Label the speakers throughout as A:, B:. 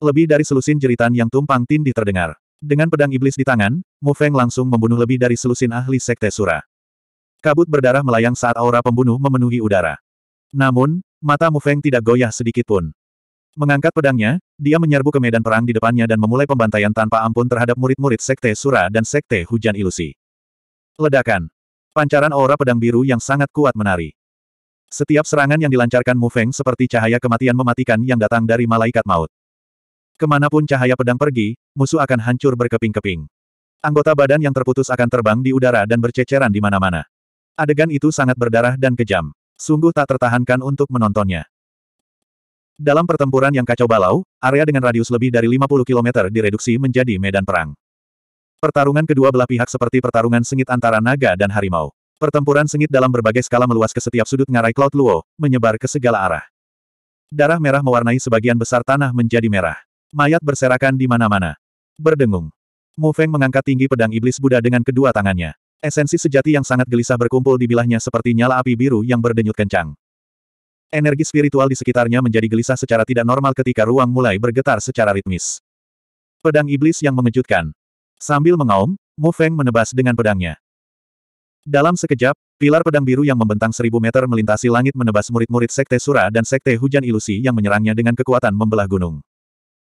A: Lebih dari selusin jeritan yang tumpang tindih terdengar. Dengan pedang iblis di tangan, Mu Feng langsung membunuh lebih dari selusin ahli Sekte Sura. Kabut berdarah melayang saat aura pembunuh memenuhi udara. Namun, mata Mu Feng tidak goyah sedikit pun. Mengangkat pedangnya, dia menyerbu ke medan perang di depannya dan memulai pembantaian tanpa ampun terhadap murid-murid Sekte Sura dan Sekte Hujan Ilusi. Ledakan. Pancaran aura pedang biru yang sangat kuat menari. Setiap serangan yang dilancarkan Mu Feng seperti cahaya kematian mematikan yang datang dari malaikat maut. Kemanapun cahaya pedang pergi, musuh akan hancur berkeping-keping. Anggota badan yang terputus akan terbang di udara dan berceceran di mana-mana. Adegan itu sangat berdarah dan kejam. Sungguh tak tertahankan untuk menontonnya. Dalam pertempuran yang kacau balau, area dengan radius lebih dari 50 km direduksi menjadi medan perang. Pertarungan kedua belah pihak seperti pertarungan sengit antara naga dan harimau. Pertempuran sengit dalam berbagai skala meluas ke setiap sudut ngarai Cloud Luo, menyebar ke segala arah. Darah merah mewarnai sebagian besar tanah menjadi merah. Mayat berserakan di mana-mana. Berdengung. Mu Feng mengangkat tinggi pedang iblis Buddha dengan kedua tangannya. Esensi sejati yang sangat gelisah berkumpul di bilahnya seperti nyala api biru yang berdenyut kencang. Energi spiritual di sekitarnya menjadi gelisah secara tidak normal ketika ruang mulai bergetar secara ritmis. Pedang iblis yang mengejutkan. Sambil mengaum, Mu Feng menebas dengan pedangnya. Dalam sekejap, pilar pedang biru yang membentang seribu meter melintasi langit menebas murid-murid Sekte Sura dan Sekte Hujan Ilusi yang menyerangnya dengan kekuatan membelah gunung.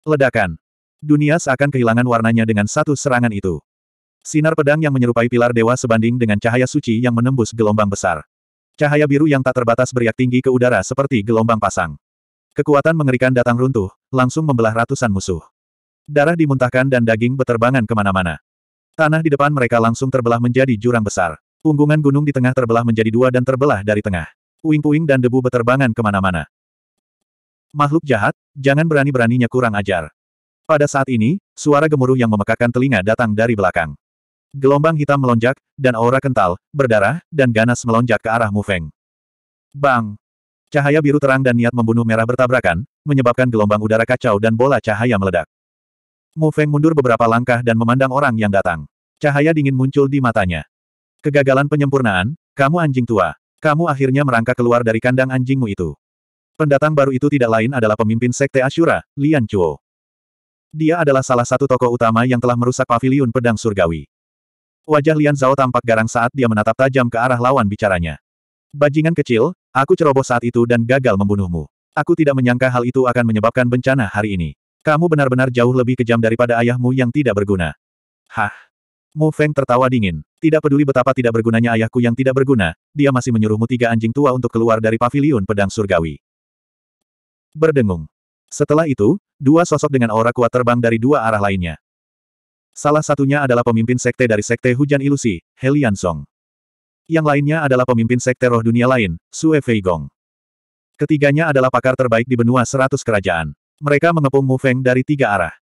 A: Ledakan. Dunia seakan kehilangan warnanya dengan satu serangan itu. Sinar pedang yang menyerupai pilar dewa sebanding dengan cahaya suci yang menembus gelombang besar. Cahaya biru yang tak terbatas beriak tinggi ke udara seperti gelombang pasang. Kekuatan mengerikan datang runtuh, langsung membelah ratusan musuh. Darah dimuntahkan dan daging beterbangan kemana-mana. Tanah di depan mereka langsung terbelah menjadi jurang besar. Punggungan gunung di tengah terbelah menjadi dua dan terbelah dari tengah. Puing-puing dan debu beterbangan kemana-mana. Makhluk jahat, jangan berani-beraninya kurang ajar. Pada saat ini, suara gemuruh yang memekakan telinga datang dari belakang. Gelombang hitam melonjak, dan aura kental, berdarah, dan ganas melonjak ke arah Mu Feng. Bang! Cahaya biru terang dan niat membunuh merah bertabrakan, menyebabkan gelombang udara kacau dan bola cahaya meledak. Mu Feng mundur beberapa langkah dan memandang orang yang datang. Cahaya dingin muncul di matanya. Kegagalan penyempurnaan, kamu anjing tua. Kamu akhirnya merangkak keluar dari kandang anjingmu itu. Pendatang baru itu tidak lain adalah pemimpin Sekte Ashura, Lian Chuo. Dia adalah salah satu tokoh utama yang telah merusak paviliun pedang surgawi. Wajah Lian Zhao tampak garang saat dia menatap tajam ke arah lawan bicaranya. Bajingan kecil, aku ceroboh saat itu dan gagal membunuhmu. Aku tidak menyangka hal itu akan menyebabkan bencana hari ini. Kamu benar-benar jauh lebih kejam daripada ayahmu yang tidak berguna. Hah? Mu Feng tertawa dingin. Tidak peduli betapa tidak bergunanya ayahku yang tidak berguna, dia masih menyuruhmu tiga anjing tua untuk keluar dari paviliun pedang surgawi. Berdengung. Setelah itu, dua sosok dengan aura kuat terbang dari dua arah lainnya. Salah satunya adalah pemimpin sekte dari sekte hujan ilusi, Helian Song. Yang lainnya adalah pemimpin sekte roh dunia lain, Sue Fei Gong. Ketiganya adalah pakar terbaik di benua seratus kerajaan. Mereka mengepung Mu Feng dari tiga arah.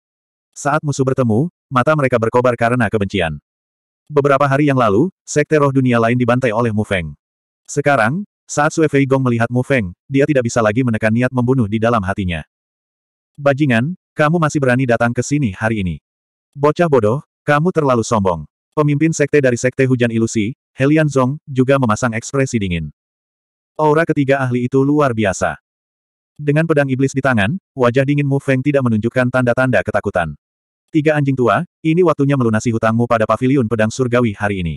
A: Saat musuh bertemu, mata mereka berkobar karena kebencian. Beberapa hari yang lalu, sekte roh dunia lain dibantai oleh Mu Feng. Sekarang, saat Sue Fei Gong melihat Mu Feng, dia tidak bisa lagi menekan niat membunuh di dalam hatinya. Bajingan, kamu masih berani datang ke sini hari ini. Bocah bodoh, kamu terlalu sombong. Pemimpin sekte dari sekte hujan ilusi, Helian Zong, juga memasang ekspresi dingin. Aura ketiga ahli itu luar biasa. Dengan pedang iblis di tangan, wajah dingin Mu Feng tidak menunjukkan tanda-tanda ketakutan. Tiga anjing tua, ini waktunya melunasi hutangmu pada paviliun pedang surgawi hari ini.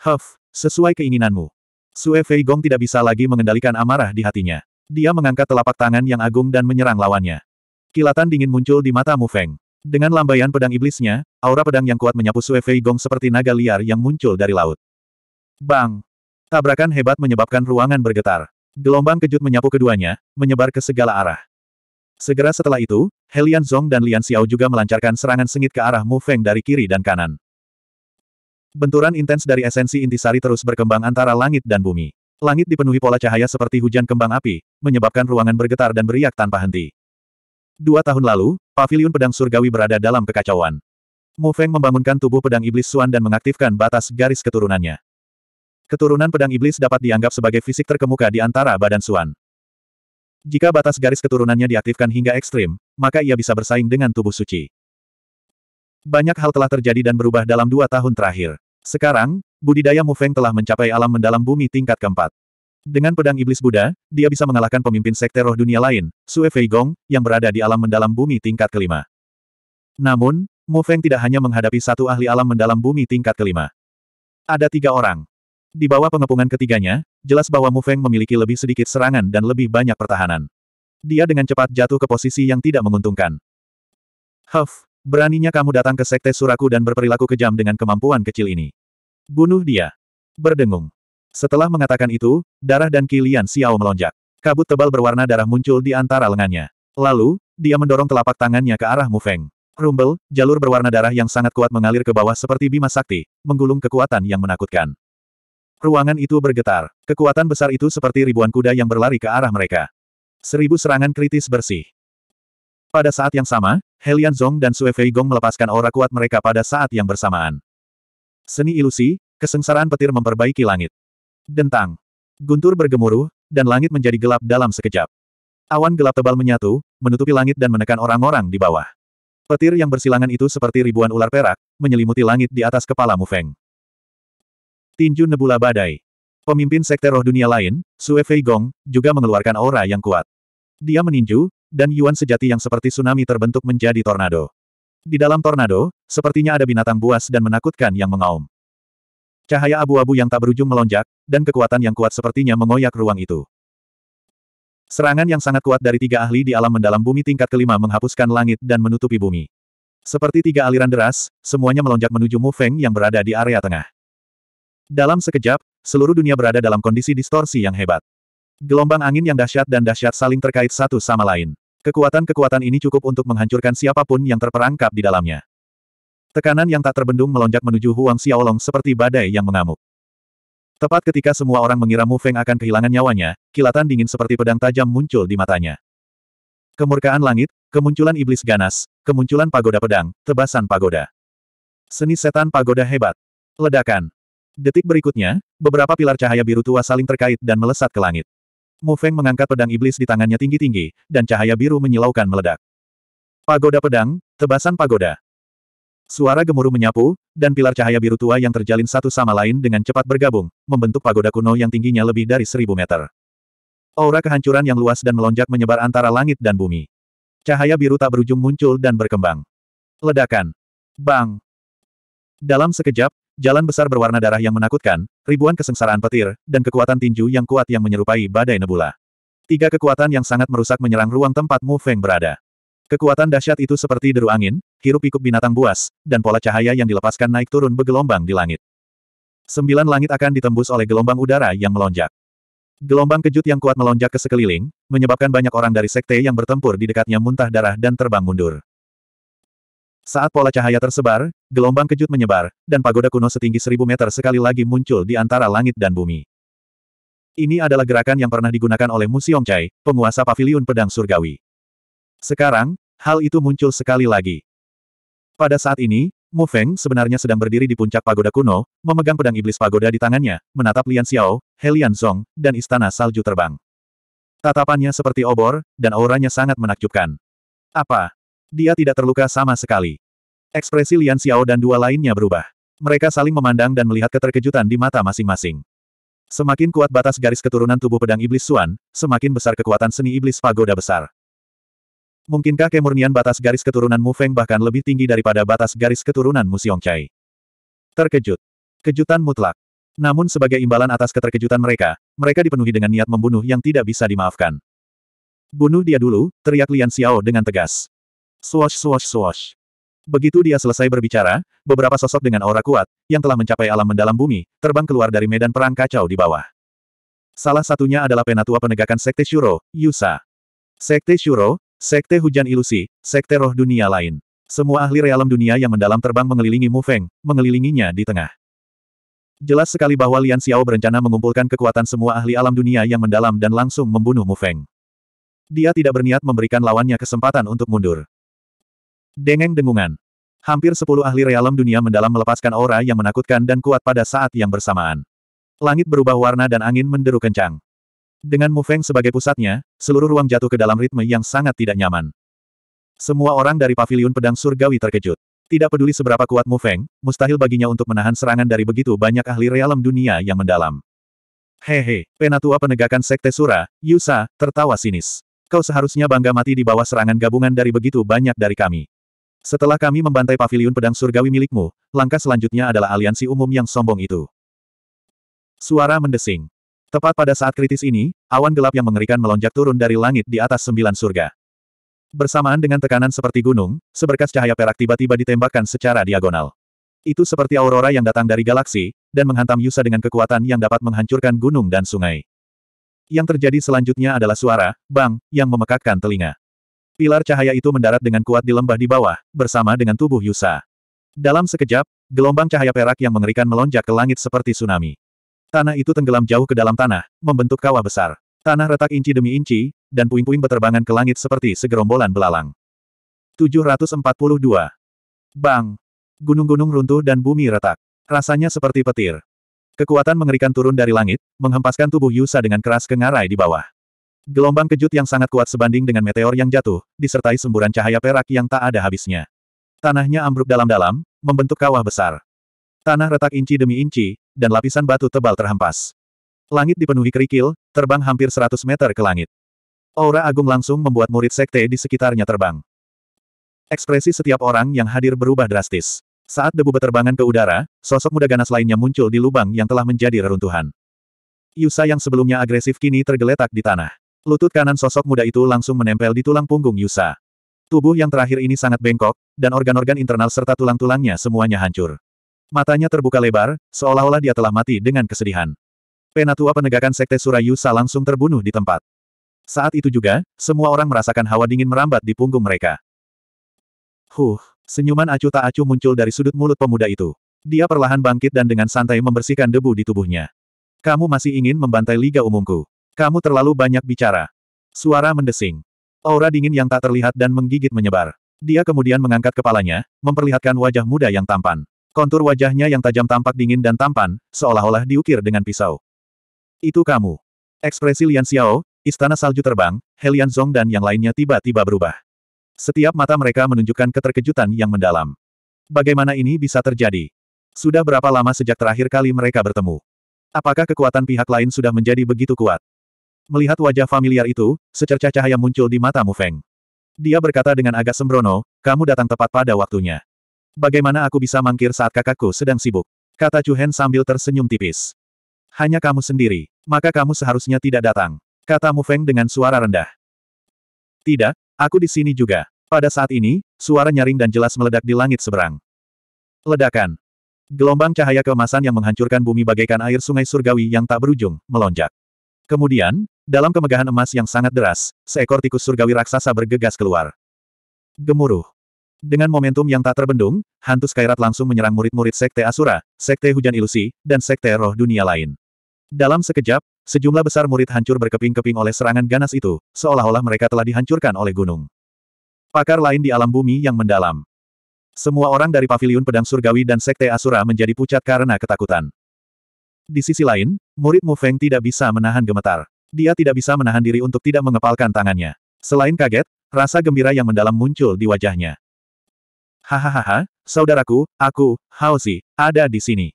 A: Huff, sesuai keinginanmu. Sue Fei Gong tidak bisa lagi mengendalikan amarah di hatinya. Dia mengangkat telapak tangan yang agung dan menyerang lawannya. Kilatan dingin muncul di mata Mu Feng. Dengan lambaian pedang iblisnya, aura pedang yang kuat menyapu Sue Fei Gong seperti naga liar yang muncul dari laut. Bang! Tabrakan hebat menyebabkan ruangan bergetar. Gelombang kejut menyapu keduanya, menyebar ke segala arah. Segera setelah itu, Helian Zong dan Lian Xiao juga melancarkan serangan sengit ke arah Mu Feng dari kiri dan kanan. Benturan intens dari esensi intisari terus berkembang antara langit dan bumi. Langit dipenuhi pola cahaya seperti hujan kembang api, menyebabkan ruangan bergetar dan beriak tanpa henti. Dua tahun lalu, pavilion pedang surgawi berada dalam kekacauan. Mu Feng membangunkan tubuh pedang iblis Suan dan mengaktifkan batas garis keturunannya. Keturunan pedang iblis dapat dianggap sebagai fisik terkemuka di antara badan Suan. Jika batas garis keturunannya diaktifkan hingga ekstrim, maka ia bisa bersaing dengan tubuh suci. Banyak hal telah terjadi dan berubah dalam dua tahun terakhir. Sekarang, budidaya Mufeng telah mencapai alam mendalam bumi tingkat keempat. Dengan pedang iblis Buddha, dia bisa mengalahkan pemimpin sekte roh dunia lain, Sue Fei Gong, yang berada di alam mendalam bumi tingkat kelima. Namun, Mufeng tidak hanya menghadapi satu ahli alam mendalam bumi tingkat kelima. Ada tiga orang. Di bawah pengepungan ketiganya, jelas bahwa Mufeng memiliki lebih sedikit serangan dan lebih banyak pertahanan. Dia dengan cepat jatuh ke posisi yang tidak menguntungkan. Huff, Beraninya kamu datang ke Sekte Suraku dan berperilaku kejam dengan kemampuan kecil ini. Bunuh dia. Berdengung. Setelah mengatakan itu, darah dan kilian Xiao melonjak. Kabut tebal berwarna darah muncul di antara lengannya. Lalu, dia mendorong telapak tangannya ke arah Mu Feng. Rumble, jalur berwarna darah yang sangat kuat mengalir ke bawah seperti bima sakti, menggulung kekuatan yang menakutkan. Ruangan itu bergetar. Kekuatan besar itu seperti ribuan kuda yang berlari ke arah mereka. Seribu serangan kritis bersih. Pada saat yang sama, Helian Zong dan Sue Fei Gong melepaskan aura kuat mereka pada saat yang bersamaan. Seni ilusi, kesengsaraan petir memperbaiki langit. Dentang. Guntur bergemuruh, dan langit menjadi gelap dalam sekejap. Awan gelap tebal menyatu, menutupi langit dan menekan orang-orang di bawah. Petir yang bersilangan itu seperti ribuan ular perak, menyelimuti langit di atas kepala Mu Feng. Tinju Nebula Badai. Pemimpin Sekte Roh Dunia lain, Sue Fei Gong, juga mengeluarkan aura yang kuat. Dia meninju, dan Yuan sejati yang seperti tsunami terbentuk menjadi tornado. Di dalam tornado, sepertinya ada binatang buas dan menakutkan yang mengaum. Cahaya abu-abu yang tak berujung melonjak, dan kekuatan yang kuat sepertinya mengoyak ruang itu. Serangan yang sangat kuat dari tiga ahli di alam mendalam bumi tingkat kelima menghapuskan langit dan menutupi bumi. Seperti tiga aliran deras, semuanya melonjak menuju Mu Feng yang berada di area tengah. Dalam sekejap, seluruh dunia berada dalam kondisi distorsi yang hebat. Gelombang angin yang dahsyat dan dahsyat saling terkait satu sama lain. Kekuatan-kekuatan ini cukup untuk menghancurkan siapapun yang terperangkap di dalamnya. Tekanan yang tak terbendung melonjak menuju Huang Xiaolong seperti badai yang mengamuk. Tepat ketika semua orang mengira Mu Feng akan kehilangan nyawanya, kilatan dingin seperti pedang tajam muncul di matanya. Kemurkaan langit, kemunculan iblis ganas, kemunculan pagoda pedang, tebasan pagoda. Seni setan pagoda hebat. Ledakan. Detik berikutnya, beberapa pilar cahaya biru tua saling terkait dan melesat ke langit. Mu Feng mengangkat pedang iblis di tangannya tinggi-tinggi, dan cahaya biru menyilaukan meledak. Pagoda pedang, tebasan pagoda. Suara gemuruh menyapu, dan pilar cahaya biru tua yang terjalin satu sama lain dengan cepat bergabung, membentuk pagoda kuno yang tingginya lebih dari seribu meter. Aura kehancuran yang luas dan melonjak menyebar antara langit dan bumi. Cahaya biru tak berujung muncul dan berkembang. Ledakan. Bang. Dalam sekejap, Jalan besar berwarna darah yang menakutkan, ribuan kesengsaraan petir, dan kekuatan tinju yang kuat yang menyerupai badai nebula. Tiga kekuatan yang sangat merusak menyerang ruang tempat Mu Feng berada. Kekuatan dahsyat itu seperti deru angin, hirup-pikuk binatang buas, dan pola cahaya yang dilepaskan naik turun bergelombang di langit. Sembilan langit akan ditembus oleh gelombang udara yang melonjak. Gelombang kejut yang kuat melonjak ke sekeliling, menyebabkan banyak orang dari sekte yang bertempur di dekatnya muntah darah dan terbang mundur. Saat pola cahaya tersebar, gelombang kejut menyebar, dan pagoda kuno setinggi seribu meter sekali lagi muncul di antara langit dan bumi. Ini adalah gerakan yang pernah digunakan oleh Mu Chai, penguasa paviliun pedang surgawi. Sekarang, hal itu muncul sekali lagi. Pada saat ini, Mu Feng sebenarnya sedang berdiri di puncak pagoda kuno, memegang pedang iblis pagoda di tangannya, menatap Lian Xiao, He Lian Zong, dan istana salju terbang. Tatapannya seperti obor, dan auranya sangat menakjubkan. Apa? Dia tidak terluka sama sekali. Ekspresi Lian Xiao dan dua lainnya berubah. Mereka saling memandang dan melihat keterkejutan di mata masing-masing. Semakin kuat batas garis keturunan tubuh pedang iblis Suan, semakin besar kekuatan seni iblis pagoda besar. Mungkinkah kemurnian batas garis keturunan Mu Feng bahkan lebih tinggi daripada batas garis keturunan Mu Chai? Terkejut. Kejutan mutlak. Namun sebagai imbalan atas keterkejutan mereka, mereka dipenuhi dengan niat membunuh yang tidak bisa dimaafkan. Bunuh dia dulu, teriak Lian Xiao dengan tegas. Swash swash swash. Begitu dia selesai berbicara, beberapa sosok dengan aura kuat, yang telah mencapai alam mendalam bumi, terbang keluar dari medan perang kacau di bawah. Salah satunya adalah penatua penegakan Sekte Shuro, Yusa. Sekte Shuro, Sekte Hujan Ilusi, Sekte Roh Dunia lain. Semua ahli realem dunia yang mendalam terbang mengelilingi Mu Feng, mengelilinginya di tengah. Jelas sekali bahwa Lian Xiao berencana mengumpulkan kekuatan semua ahli alam dunia yang mendalam dan langsung membunuh Mu Feng. Dia tidak berniat memberikan lawannya kesempatan untuk mundur. Dengeng dengungan. Hampir sepuluh ahli realem dunia mendalam melepaskan aura yang menakutkan dan kuat pada saat yang bersamaan. Langit berubah warna dan angin menderu kencang. Dengan Mufeng sebagai pusatnya, seluruh ruang jatuh ke dalam ritme yang sangat tidak nyaman. Semua orang dari paviliun pedang surgawi terkejut. Tidak peduli seberapa kuat Mufeng, mustahil baginya untuk menahan serangan dari begitu banyak ahli realem dunia yang mendalam. Hehe, penatua penegakan sekte Sura, Yusa, tertawa sinis. Kau seharusnya bangga mati di bawah serangan gabungan dari begitu banyak dari kami. Setelah kami membantai paviliun pedang surgawi milikmu, langkah selanjutnya adalah aliansi umum yang sombong itu. Suara mendesing. Tepat pada saat kritis ini, awan gelap yang mengerikan melonjak turun dari langit di atas sembilan surga. Bersamaan dengan tekanan seperti gunung, seberkas cahaya perak tiba-tiba ditembakkan secara diagonal. Itu seperti aurora yang datang dari galaksi, dan menghantam Yusa dengan kekuatan yang dapat menghancurkan gunung dan sungai. Yang terjadi selanjutnya adalah suara, bang, yang memekakkan telinga. Pilar cahaya itu mendarat dengan kuat di lembah di bawah, bersama dengan tubuh Yusa. Dalam sekejap, gelombang cahaya perak yang mengerikan melonjak ke langit seperti tsunami. Tanah itu tenggelam jauh ke dalam tanah, membentuk kawah besar. Tanah retak inci demi inci, dan puing-puing berterbangan ke langit seperti segerombolan belalang. 742. Bang! Gunung-gunung runtuh dan bumi retak. Rasanya seperti petir. Kekuatan mengerikan turun dari langit, menghempaskan tubuh Yusa dengan keras ke ngarai di bawah. Gelombang kejut yang sangat kuat sebanding dengan meteor yang jatuh, disertai semburan cahaya perak yang tak ada habisnya. Tanahnya ambruk dalam-dalam, membentuk kawah besar. Tanah retak inci demi inci, dan lapisan batu tebal terhempas. Langit dipenuhi kerikil, terbang hampir 100 meter ke langit. Aura agung langsung membuat murid sekte di sekitarnya terbang. Ekspresi setiap orang yang hadir berubah drastis. Saat debu beterbangan ke udara, sosok muda ganas lainnya muncul di lubang yang telah menjadi reruntuhan. Yusa yang sebelumnya agresif kini tergeletak di tanah. Lutut kanan sosok muda itu langsung menempel di tulang punggung Yusa. Tubuh yang terakhir ini sangat bengkok, dan organ-organ internal serta tulang-tulangnya semuanya hancur. Matanya terbuka lebar, seolah-olah dia telah mati dengan kesedihan. Penatua penegakan Sekte Surayusa langsung terbunuh di tempat. Saat itu juga, semua orang merasakan hawa dingin merambat di punggung mereka. Huh, senyuman acu tak acuh muncul dari sudut mulut pemuda itu. Dia perlahan bangkit dan dengan santai membersihkan debu di tubuhnya. Kamu masih ingin membantai Liga Umumku. Kamu terlalu banyak bicara. Suara mendesing. Aura dingin yang tak terlihat dan menggigit menyebar. Dia kemudian mengangkat kepalanya, memperlihatkan wajah muda yang tampan. Kontur wajahnya yang tajam tampak dingin dan tampan, seolah-olah diukir dengan pisau. Itu kamu. Ekspresi Lian Xiao, Istana Salju Terbang, Helian Zong dan yang lainnya tiba-tiba berubah. Setiap mata mereka menunjukkan keterkejutan yang mendalam. Bagaimana ini bisa terjadi? Sudah berapa lama sejak terakhir kali mereka bertemu? Apakah kekuatan pihak lain sudah menjadi begitu kuat? Melihat wajah familiar itu, secercah cahaya muncul di mata Mu Feng. Dia berkata dengan agak sembrono, kamu datang tepat pada waktunya. Bagaimana aku bisa mangkir saat kakakku sedang sibuk? Kata Chu Hen sambil tersenyum tipis. Hanya kamu sendiri, maka kamu seharusnya tidak datang. Kata Mu Feng dengan suara rendah. Tidak, aku di sini juga. Pada saat ini, suara nyaring dan jelas meledak di langit seberang. Ledakan. Gelombang cahaya keemasan yang menghancurkan bumi bagaikan air sungai surgawi yang tak berujung, melonjak. Kemudian, dalam kemegahan emas yang sangat deras, seekor tikus surgawi raksasa bergegas keluar. Gemuruh. Dengan momentum yang tak terbendung, hantu Skyrat langsung menyerang murid-murid Sekte Asura, Sekte Hujan Ilusi, dan Sekte Roh Dunia lain. Dalam sekejap, sejumlah besar murid hancur berkeping-keping oleh serangan ganas itu, seolah-olah mereka telah dihancurkan oleh gunung. Pakar lain di alam bumi yang mendalam. Semua orang dari Paviliun Pedang Surgawi dan Sekte Asura menjadi pucat karena ketakutan. Di sisi lain, Murid Mu Feng tidak bisa menahan gemetar. Dia tidak bisa menahan diri untuk tidak mengepalkan tangannya. Selain kaget, rasa gembira yang mendalam muncul di wajahnya. Hahaha, saudaraku, aku, Hao Si, ada di sini.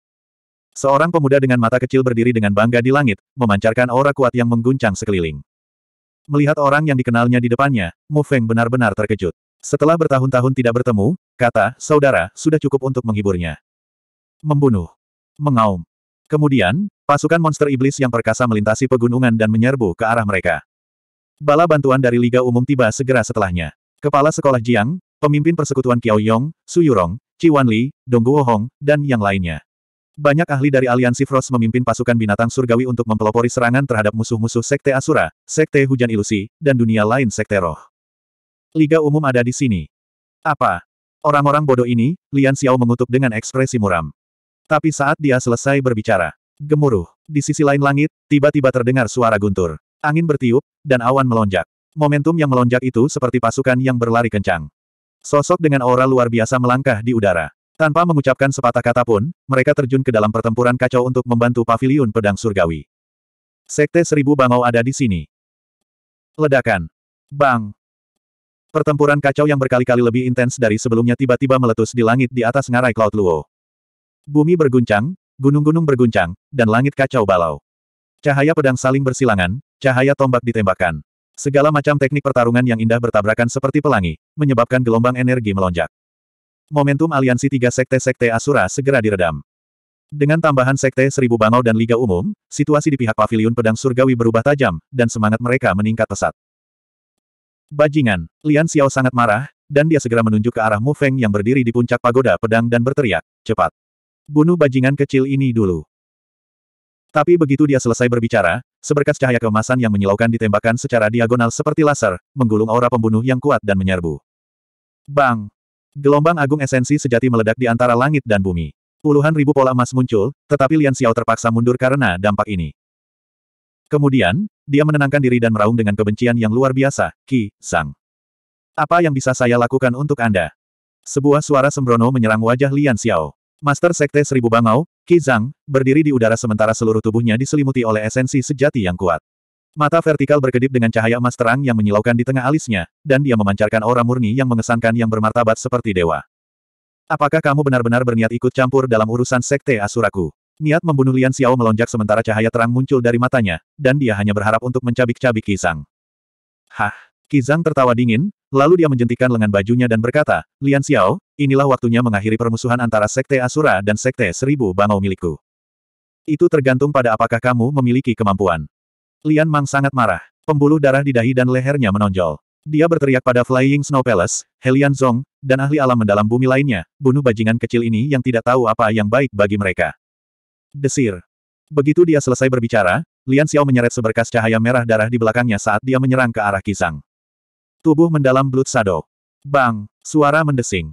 A: Seorang pemuda dengan mata kecil berdiri dengan bangga di langit, memancarkan aura kuat yang mengguncang sekeliling. Melihat orang yang dikenalnya di depannya, Mu Feng benar-benar terkejut. Setelah bertahun-tahun tidak bertemu, kata, saudara, sudah cukup untuk menghiburnya. Membunuh. Mengaum. Kemudian, pasukan monster iblis yang perkasa melintasi pegunungan dan menyerbu ke arah mereka. Bala bantuan dari Liga Umum tiba segera setelahnya. Kepala Sekolah Jiang, pemimpin persekutuan Qiao Yong, Su Yurong, Ci Wanli, Dong Guohong, dan yang lainnya. Banyak ahli dari Aliansi Frost memimpin pasukan binatang surgawi untuk mempelopori serangan terhadap musuh-musuh Sekte Asura, Sekte Hujan Ilusi, dan dunia lain Sekte Roh. Liga umum ada di sini. Apa? Orang-orang bodoh ini, Lian Xiao mengutuk dengan ekspresi muram. Tapi saat dia selesai berbicara, gemuruh. Di sisi lain langit, tiba-tiba terdengar suara guntur. Angin bertiup, dan awan melonjak. Momentum yang melonjak itu seperti pasukan yang berlari kencang. Sosok dengan aura luar biasa melangkah di udara. Tanpa mengucapkan sepatah kata pun, mereka terjun ke dalam pertempuran kacau untuk membantu paviliun pedang surgawi. Sekte seribu bangau ada di sini. Ledakan. Bang. Pertempuran kacau yang berkali-kali lebih intens dari sebelumnya tiba-tiba meletus di langit di atas ngarai Cloud Luo. Bumi berguncang, gunung-gunung berguncang, dan langit kacau balau. Cahaya pedang saling bersilangan, cahaya tombak ditembakkan. Segala macam teknik pertarungan yang indah bertabrakan seperti pelangi, menyebabkan gelombang energi melonjak. Momentum aliansi tiga sekte-sekte Asura segera diredam. Dengan tambahan sekte Seribu Bangau dan Liga Umum, situasi di pihak Paviliun Pedang Surgawi berubah tajam, dan semangat mereka meningkat pesat. Bajingan, Lian Xiao sangat marah, dan dia segera menunjuk ke arah Mu Feng yang berdiri di puncak pagoda pedang dan berteriak, cepat. Bunuh bajingan kecil ini dulu. Tapi begitu dia selesai berbicara, seberkas cahaya kemasan yang menyilaukan ditembakkan secara diagonal seperti laser, menggulung aura pembunuh yang kuat dan menyerbu. Bang! Gelombang agung esensi sejati meledak di antara langit dan bumi. Puluhan ribu pola emas muncul, tetapi Lian Xiao terpaksa mundur karena dampak ini. Kemudian, dia menenangkan diri dan meraung dengan kebencian yang luar biasa, Ki, Sang. Apa yang bisa saya lakukan untuk Anda? Sebuah suara sembrono menyerang wajah Lian Xiao. Master Sekte Seribu Bangau, Kizang, Zhang, berdiri di udara sementara seluruh tubuhnya diselimuti oleh esensi sejati yang kuat. Mata vertikal berkedip dengan cahaya emas terang yang menyilaukan di tengah alisnya, dan dia memancarkan aura murni yang mengesankan yang bermartabat seperti dewa. Apakah kamu benar-benar berniat ikut campur dalam urusan Sekte Asuraku? Niat membunuh Lian Xiao melonjak sementara cahaya terang muncul dari matanya, dan dia hanya berharap untuk mencabik-cabik Kizang. Zhang. Hah! Kizang Zhang tertawa dingin, Lalu dia menjentikan lengan bajunya dan berkata, Lian Xiao, inilah waktunya mengakhiri permusuhan antara Sekte Asura dan Sekte Seribu Bangau milikku. Itu tergantung pada apakah kamu memiliki kemampuan. Lian Mang sangat marah. Pembuluh darah di dahi dan lehernya menonjol. Dia berteriak pada Flying Snow Palace, Helian Zong, dan ahli alam mendalam bumi lainnya, bunuh bajingan kecil ini yang tidak tahu apa yang baik bagi mereka. Desir. Begitu dia selesai berbicara, Lian Xiao menyeret seberkas cahaya merah darah di belakangnya saat dia menyerang ke arah Kisang. Tubuh mendalam Blood Shadow. Bang! Suara mendesing.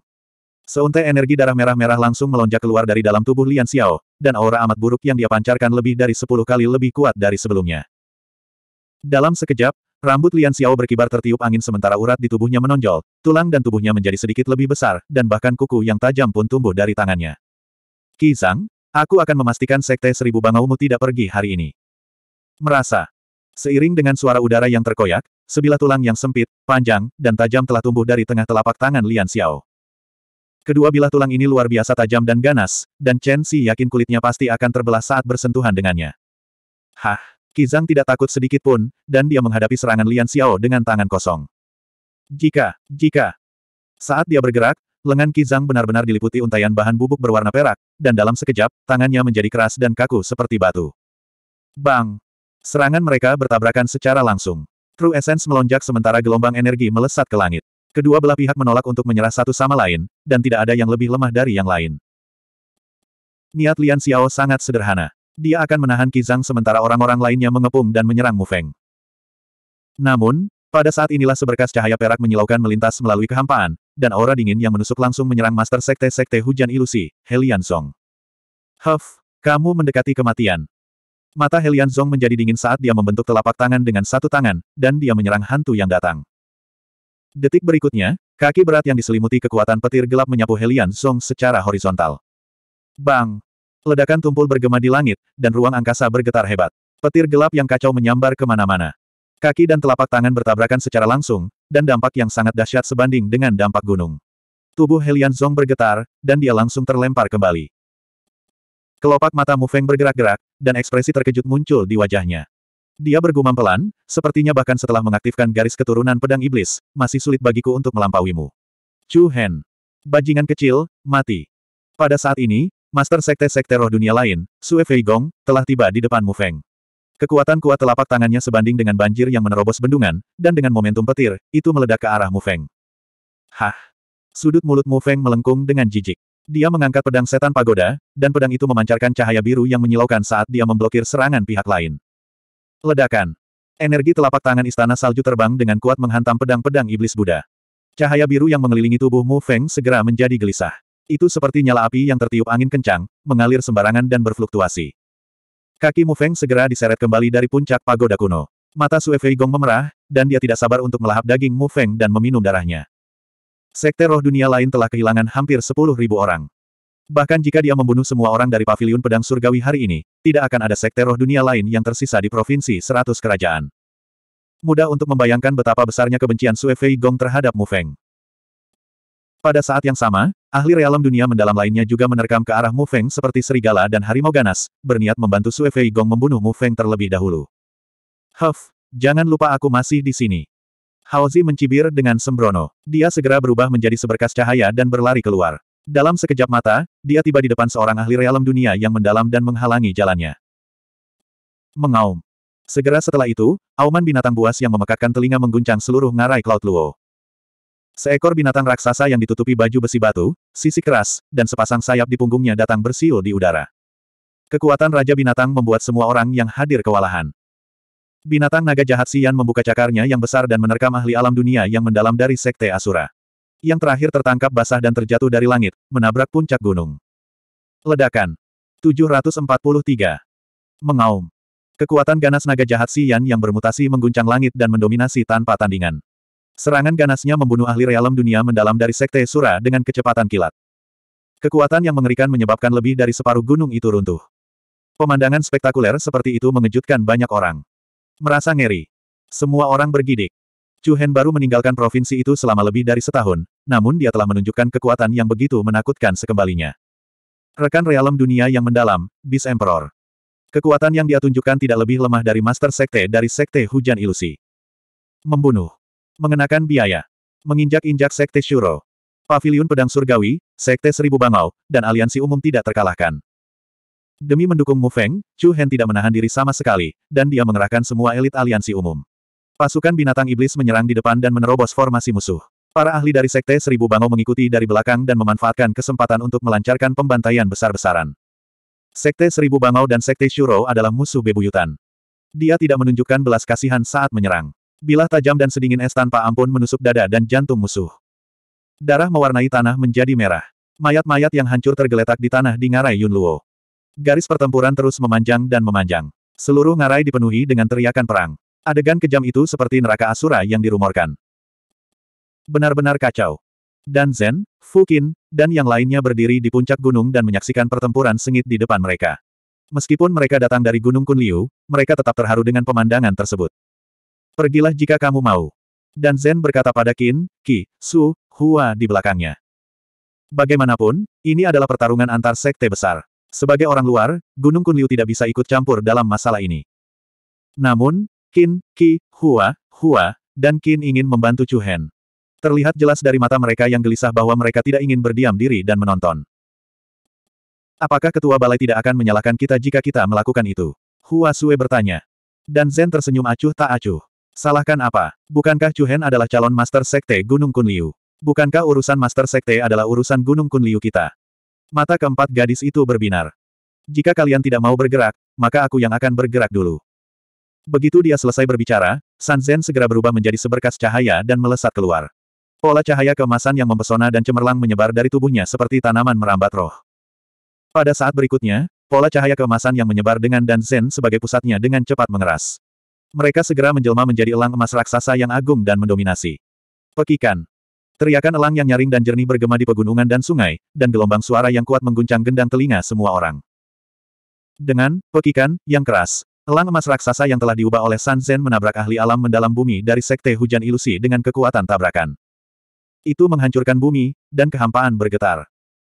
A: Seuntai energi darah merah-merah langsung melonjak keluar dari dalam tubuh Lian Xiao, dan aura amat buruk yang dia pancarkan lebih dari sepuluh kali lebih kuat dari sebelumnya. Dalam sekejap, rambut Lian Xiao berkibar tertiup angin sementara urat di tubuhnya menonjol, tulang dan tubuhnya menjadi sedikit lebih besar, dan bahkan kuku yang tajam pun tumbuh dari tangannya. Kizang, aku akan memastikan Sekte Seribu Bangaumu tidak pergi hari ini. Merasa, Seiring dengan suara udara yang terkoyak, sebilah tulang yang sempit, panjang, dan tajam telah tumbuh dari tengah telapak tangan Lian Xiao. Kedua bilah tulang ini luar biasa tajam dan ganas, dan Chen Xi yakin kulitnya pasti akan terbelah saat bersentuhan dengannya. Hah! Kizang tidak takut sedikit pun, dan dia menghadapi serangan Lian Xiao dengan tangan kosong. Jika, jika. Saat dia bergerak, lengan Kizang benar-benar diliputi untayan bahan bubuk berwarna perak, dan dalam sekejap, tangannya menjadi keras dan kaku seperti batu. Bang! Serangan mereka bertabrakan secara langsung. True Essence melonjak sementara gelombang energi melesat ke langit. Kedua belah pihak menolak untuk menyerah satu sama lain, dan tidak ada yang lebih lemah dari yang lain. Niat Lian Xiao sangat sederhana. Dia akan menahan Kizang sementara orang-orang lainnya mengepung dan menyerang Mu Feng. Namun, pada saat inilah seberkas cahaya perak menyilaukan melintas melalui kehampaan, dan aura dingin yang menusuk langsung menyerang Master Sekte Sekte Hujan Ilusi, Helian Song. Huff, kamu mendekati kematian. Mata Helian Zong menjadi dingin saat dia membentuk telapak tangan dengan satu tangan, dan dia menyerang hantu yang datang. Detik berikutnya, kaki berat yang diselimuti kekuatan petir gelap menyapu Helian Zong secara horizontal. Bang! Ledakan tumpul bergema di langit, dan ruang angkasa bergetar hebat. Petir gelap yang kacau menyambar kemana-mana. Kaki dan telapak tangan bertabrakan secara langsung, dan dampak yang sangat dahsyat sebanding dengan dampak gunung. Tubuh Helian Zong bergetar, dan dia langsung terlempar kembali. Kelopak mata Mu Feng bergerak-gerak, dan ekspresi terkejut muncul di wajahnya. Dia bergumam pelan, sepertinya bahkan setelah mengaktifkan garis keturunan pedang iblis, masih sulit bagiku untuk melampauimu. Chu Hen. Bajingan kecil, mati. Pada saat ini, Master Sekte-Sekte Roh Dunia lain, Sue Fei Gong, telah tiba di depan Mu Feng. Kekuatan kuat telapak tangannya sebanding dengan banjir yang menerobos bendungan, dan dengan momentum petir, itu meledak ke arah Mu Feng. Hah! Sudut mulut Mu Feng melengkung dengan jijik. Dia mengangkat pedang setan pagoda, dan pedang itu memancarkan cahaya biru yang menyilaukan saat dia memblokir serangan pihak lain. Ledakan. Energi telapak tangan istana salju terbang dengan kuat menghantam pedang-pedang iblis Buddha. Cahaya biru yang mengelilingi tubuh Mu Feng segera menjadi gelisah. Itu seperti nyala api yang tertiup angin kencang, mengalir sembarangan dan berfluktuasi. Kaki Mu Feng segera diseret kembali dari puncak pagoda kuno. Mata Sue Gong memerah, dan dia tidak sabar untuk melahap daging Mu Feng dan meminum darahnya. Sekte roh dunia lain telah kehilangan hampir sepuluh ribu orang. Bahkan jika dia membunuh semua orang dari paviliun pedang surgawi hari ini, tidak akan ada sekte roh dunia lain yang tersisa di provinsi seratus kerajaan. Mudah untuk membayangkan betapa besarnya kebencian Sue Fei Gong terhadap Mu Feng. Pada saat yang sama, ahli realem dunia mendalam lainnya juga menerkam ke arah Mu Feng seperti serigala dan harimau ganas, berniat membantu Sue Fei Gong membunuh Mu Feng terlebih dahulu. Huff, jangan lupa aku masih di sini. Haozi mencibir dengan sembrono. Dia segera berubah menjadi seberkas cahaya dan berlari keluar. Dalam sekejap mata, dia tiba di depan seorang ahli realem dunia yang mendalam dan menghalangi jalannya. Mengaum. Segera setelah itu, auman binatang buas yang memekakkan telinga mengguncang seluruh ngarai Cloud Luo. Seekor binatang raksasa yang ditutupi baju besi batu, sisi keras, dan sepasang sayap di punggungnya datang bersiul di udara. Kekuatan Raja Binatang membuat semua orang yang hadir kewalahan. Binatang naga jahat Sian membuka cakarnya yang besar dan menerkam ahli alam dunia yang mendalam dari Sekte Asura. Yang terakhir tertangkap basah dan terjatuh dari langit, menabrak puncak gunung. Ledakan. 743. Mengaum. Kekuatan ganas naga jahat Sian yang bermutasi mengguncang langit dan mendominasi tanpa tandingan. Serangan ganasnya membunuh ahli realem dunia mendalam dari Sekte Asura dengan kecepatan kilat. Kekuatan yang mengerikan menyebabkan lebih dari separuh gunung itu runtuh. Pemandangan spektakuler seperti itu mengejutkan banyak orang. Merasa ngeri. Semua orang bergidik. Chu Hen baru meninggalkan provinsi itu selama lebih dari setahun, namun dia telah menunjukkan kekuatan yang begitu menakutkan sekembalinya. Rekan realem dunia yang mendalam, bis Emperor. Kekuatan yang dia tunjukkan tidak lebih lemah dari Master Sekte dari Sekte Hujan Ilusi. Membunuh. Mengenakan biaya. Menginjak-injak Sekte Shuro. pavilion Pedang Surgawi, Sekte Seribu Bangau, dan Aliansi Umum tidak terkalahkan. Demi mendukung Mu Feng, Chu Hen tidak menahan diri sama sekali, dan dia mengerahkan semua elit aliansi umum. Pasukan binatang iblis menyerang di depan dan menerobos formasi musuh. Para ahli dari Sekte Seribu Bangau mengikuti dari belakang dan memanfaatkan kesempatan untuk melancarkan pembantaian besar-besaran. Sekte Seribu Bangau dan Sekte Shuro adalah musuh bebuyutan. Dia tidak menunjukkan belas kasihan saat menyerang. Bilah tajam dan sedingin es tanpa ampun menusuk dada dan jantung musuh. Darah mewarnai tanah menjadi merah. Mayat-mayat yang hancur tergeletak di tanah di ngarai Yunluo. Garis pertempuran terus memanjang dan memanjang. Seluruh ngarai dipenuhi dengan teriakan perang. Adegan kejam itu seperti neraka asura yang dirumorkan. Benar-benar kacau. Dan Zen, Fukin, dan yang lainnya berdiri di puncak gunung dan menyaksikan pertempuran sengit di depan mereka. Meskipun mereka datang dari Gunung Kunliu, mereka tetap terharu dengan pemandangan tersebut. Pergilah jika kamu mau. Dan Zen berkata pada Qin, Qi, Su, Hua di belakangnya. Bagaimanapun, ini adalah pertarungan antar sekte besar. Sebagai orang luar, Gunung Kunliu tidak bisa ikut campur dalam masalah ini. Namun, Qin, Qi, Hua, Hua, dan Qin ingin membantu Chu Hen. Terlihat jelas dari mata mereka yang gelisah bahwa mereka tidak ingin berdiam diri dan menonton. Apakah ketua balai tidak akan menyalahkan kita jika kita melakukan itu? Hua Sue bertanya. Dan Zen tersenyum acuh tak acuh. Salahkan apa? Bukankah Chu Hen adalah calon Master Sekte Gunung Kunliu? Bukankah urusan Master Sekte adalah urusan Gunung Kunliu kita? Mata keempat gadis itu berbinar. Jika kalian tidak mau bergerak, maka aku yang akan bergerak dulu. Begitu dia selesai berbicara, San Zen segera berubah menjadi seberkas cahaya dan melesat keluar. Pola cahaya kemasan yang mempesona dan cemerlang menyebar dari tubuhnya seperti tanaman merambat roh. Pada saat berikutnya, pola cahaya kemasan yang menyebar dengan dan Zen sebagai pusatnya dengan cepat mengeras. Mereka segera menjelma menjadi elang emas raksasa yang agung dan mendominasi. Pekikan. Teriakan elang yang nyaring dan jernih bergema di pegunungan dan sungai, dan gelombang suara yang kuat mengguncang gendang telinga semua orang. Dengan pekikan yang keras, elang emas raksasa yang telah diubah oleh San Zen menabrak ahli alam mendalam bumi dari sekte hujan ilusi dengan kekuatan tabrakan. Itu menghancurkan bumi, dan kehampaan bergetar.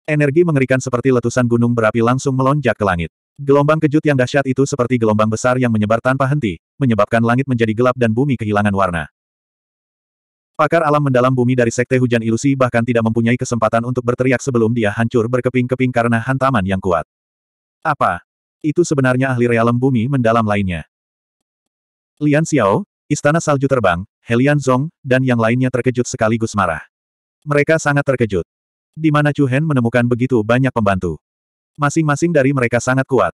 A: Energi mengerikan seperti letusan gunung berapi langsung melonjak ke langit. Gelombang kejut yang dahsyat itu seperti gelombang besar yang menyebar tanpa henti, menyebabkan langit menjadi gelap dan bumi kehilangan warna. Pakar alam mendalam bumi dari Sekte Hujan Ilusi bahkan tidak mempunyai kesempatan untuk berteriak sebelum dia hancur berkeping-keping karena hantaman yang kuat. Apa? Itu sebenarnya ahli realem bumi mendalam lainnya. Lian Xiao, Istana Salju Terbang, Helian Zong, dan yang lainnya terkejut sekaligus marah. Mereka sangat terkejut. Di mana Chu Hen menemukan begitu banyak pembantu. Masing-masing dari mereka sangat kuat.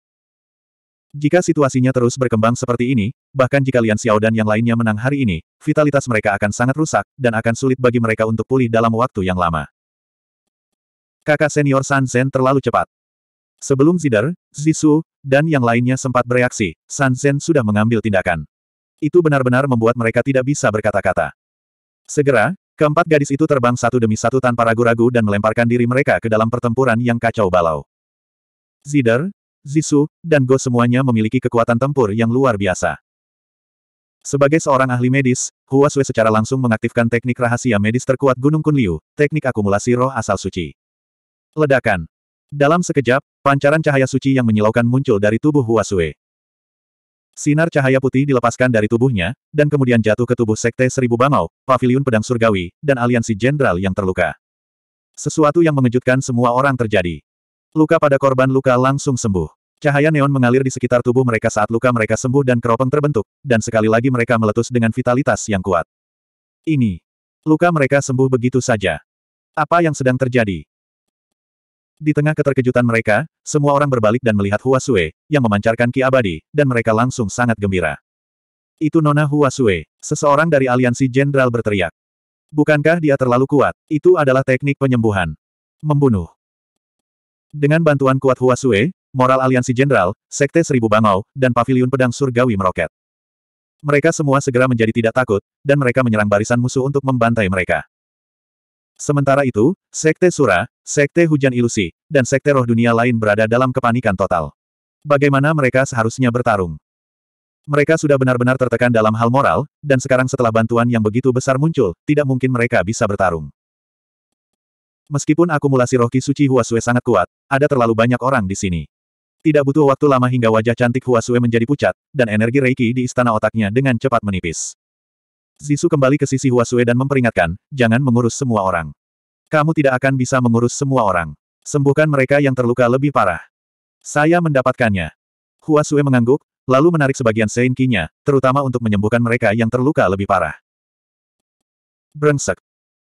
A: Jika situasinya terus berkembang seperti ini, bahkan jika Lian Xiao dan yang lainnya menang hari ini, vitalitas mereka akan sangat rusak, dan akan sulit bagi mereka untuk pulih dalam waktu yang lama. Kakak senior San Zhen terlalu cepat. Sebelum Zider, Zisu, dan yang lainnya sempat bereaksi, San Zhen sudah mengambil tindakan. Itu benar-benar membuat mereka tidak bisa berkata-kata. Segera, keempat gadis itu terbang satu demi satu tanpa ragu-ragu dan melemparkan diri mereka ke dalam pertempuran yang kacau balau. Zider, Zisu, dan Go semuanya memiliki kekuatan tempur yang luar biasa. Sebagai seorang ahli medis, Hua Sui secara langsung mengaktifkan teknik rahasia medis terkuat Gunung Kunliu, teknik akumulasi roh asal suci. Ledakan. Dalam sekejap, pancaran cahaya suci yang menyilaukan muncul dari tubuh Hua Sui. Sinar cahaya putih dilepaskan dari tubuhnya, dan kemudian jatuh ke tubuh Sekte Seribu Bangau, Paviliun Pedang Surgawi, dan Aliansi Jenderal yang terluka. Sesuatu yang mengejutkan semua orang terjadi. Luka pada korban luka langsung sembuh. Cahaya neon mengalir di sekitar tubuh mereka saat luka mereka sembuh dan keropeng terbentuk, dan sekali lagi mereka meletus dengan vitalitas yang kuat. Ini. Luka mereka sembuh begitu saja. Apa yang sedang terjadi? Di tengah keterkejutan mereka, semua orang berbalik dan melihat Huasue yang memancarkan ki abadi, dan mereka langsung sangat gembira. Itu Nona Huasue seseorang dari aliansi jenderal berteriak. Bukankah dia terlalu kuat? Itu adalah teknik penyembuhan. Membunuh. Dengan bantuan kuat Huasue, moral aliansi jenderal, sekte seribu bangau, dan paviliun pedang surgawi meroket. Mereka semua segera menjadi tidak takut, dan mereka menyerang barisan musuh untuk membantai mereka. Sementara itu, Sekte Sura, Sekte Hujan Ilusi, dan Sekte Roh Dunia lain berada dalam kepanikan total. Bagaimana mereka seharusnya bertarung? Mereka sudah benar-benar tertekan dalam hal moral, dan sekarang setelah bantuan yang begitu besar muncul, tidak mungkin mereka bisa bertarung. Meskipun akumulasi roh Kisuci Huasue sangat kuat, ada terlalu banyak orang di sini. Tidak butuh waktu lama hingga wajah cantik Huasue menjadi pucat, dan energi Reiki di istana otaknya dengan cepat menipis. Zisu kembali ke sisi Huasue dan memperingatkan, jangan mengurus semua orang. Kamu tidak akan bisa mengurus semua orang. Sembuhkan mereka yang terluka lebih parah. Saya mendapatkannya. Huasue mengangguk, lalu menarik sebagian seinkinya, terutama untuk menyembuhkan mereka yang terluka lebih parah. Brengsek.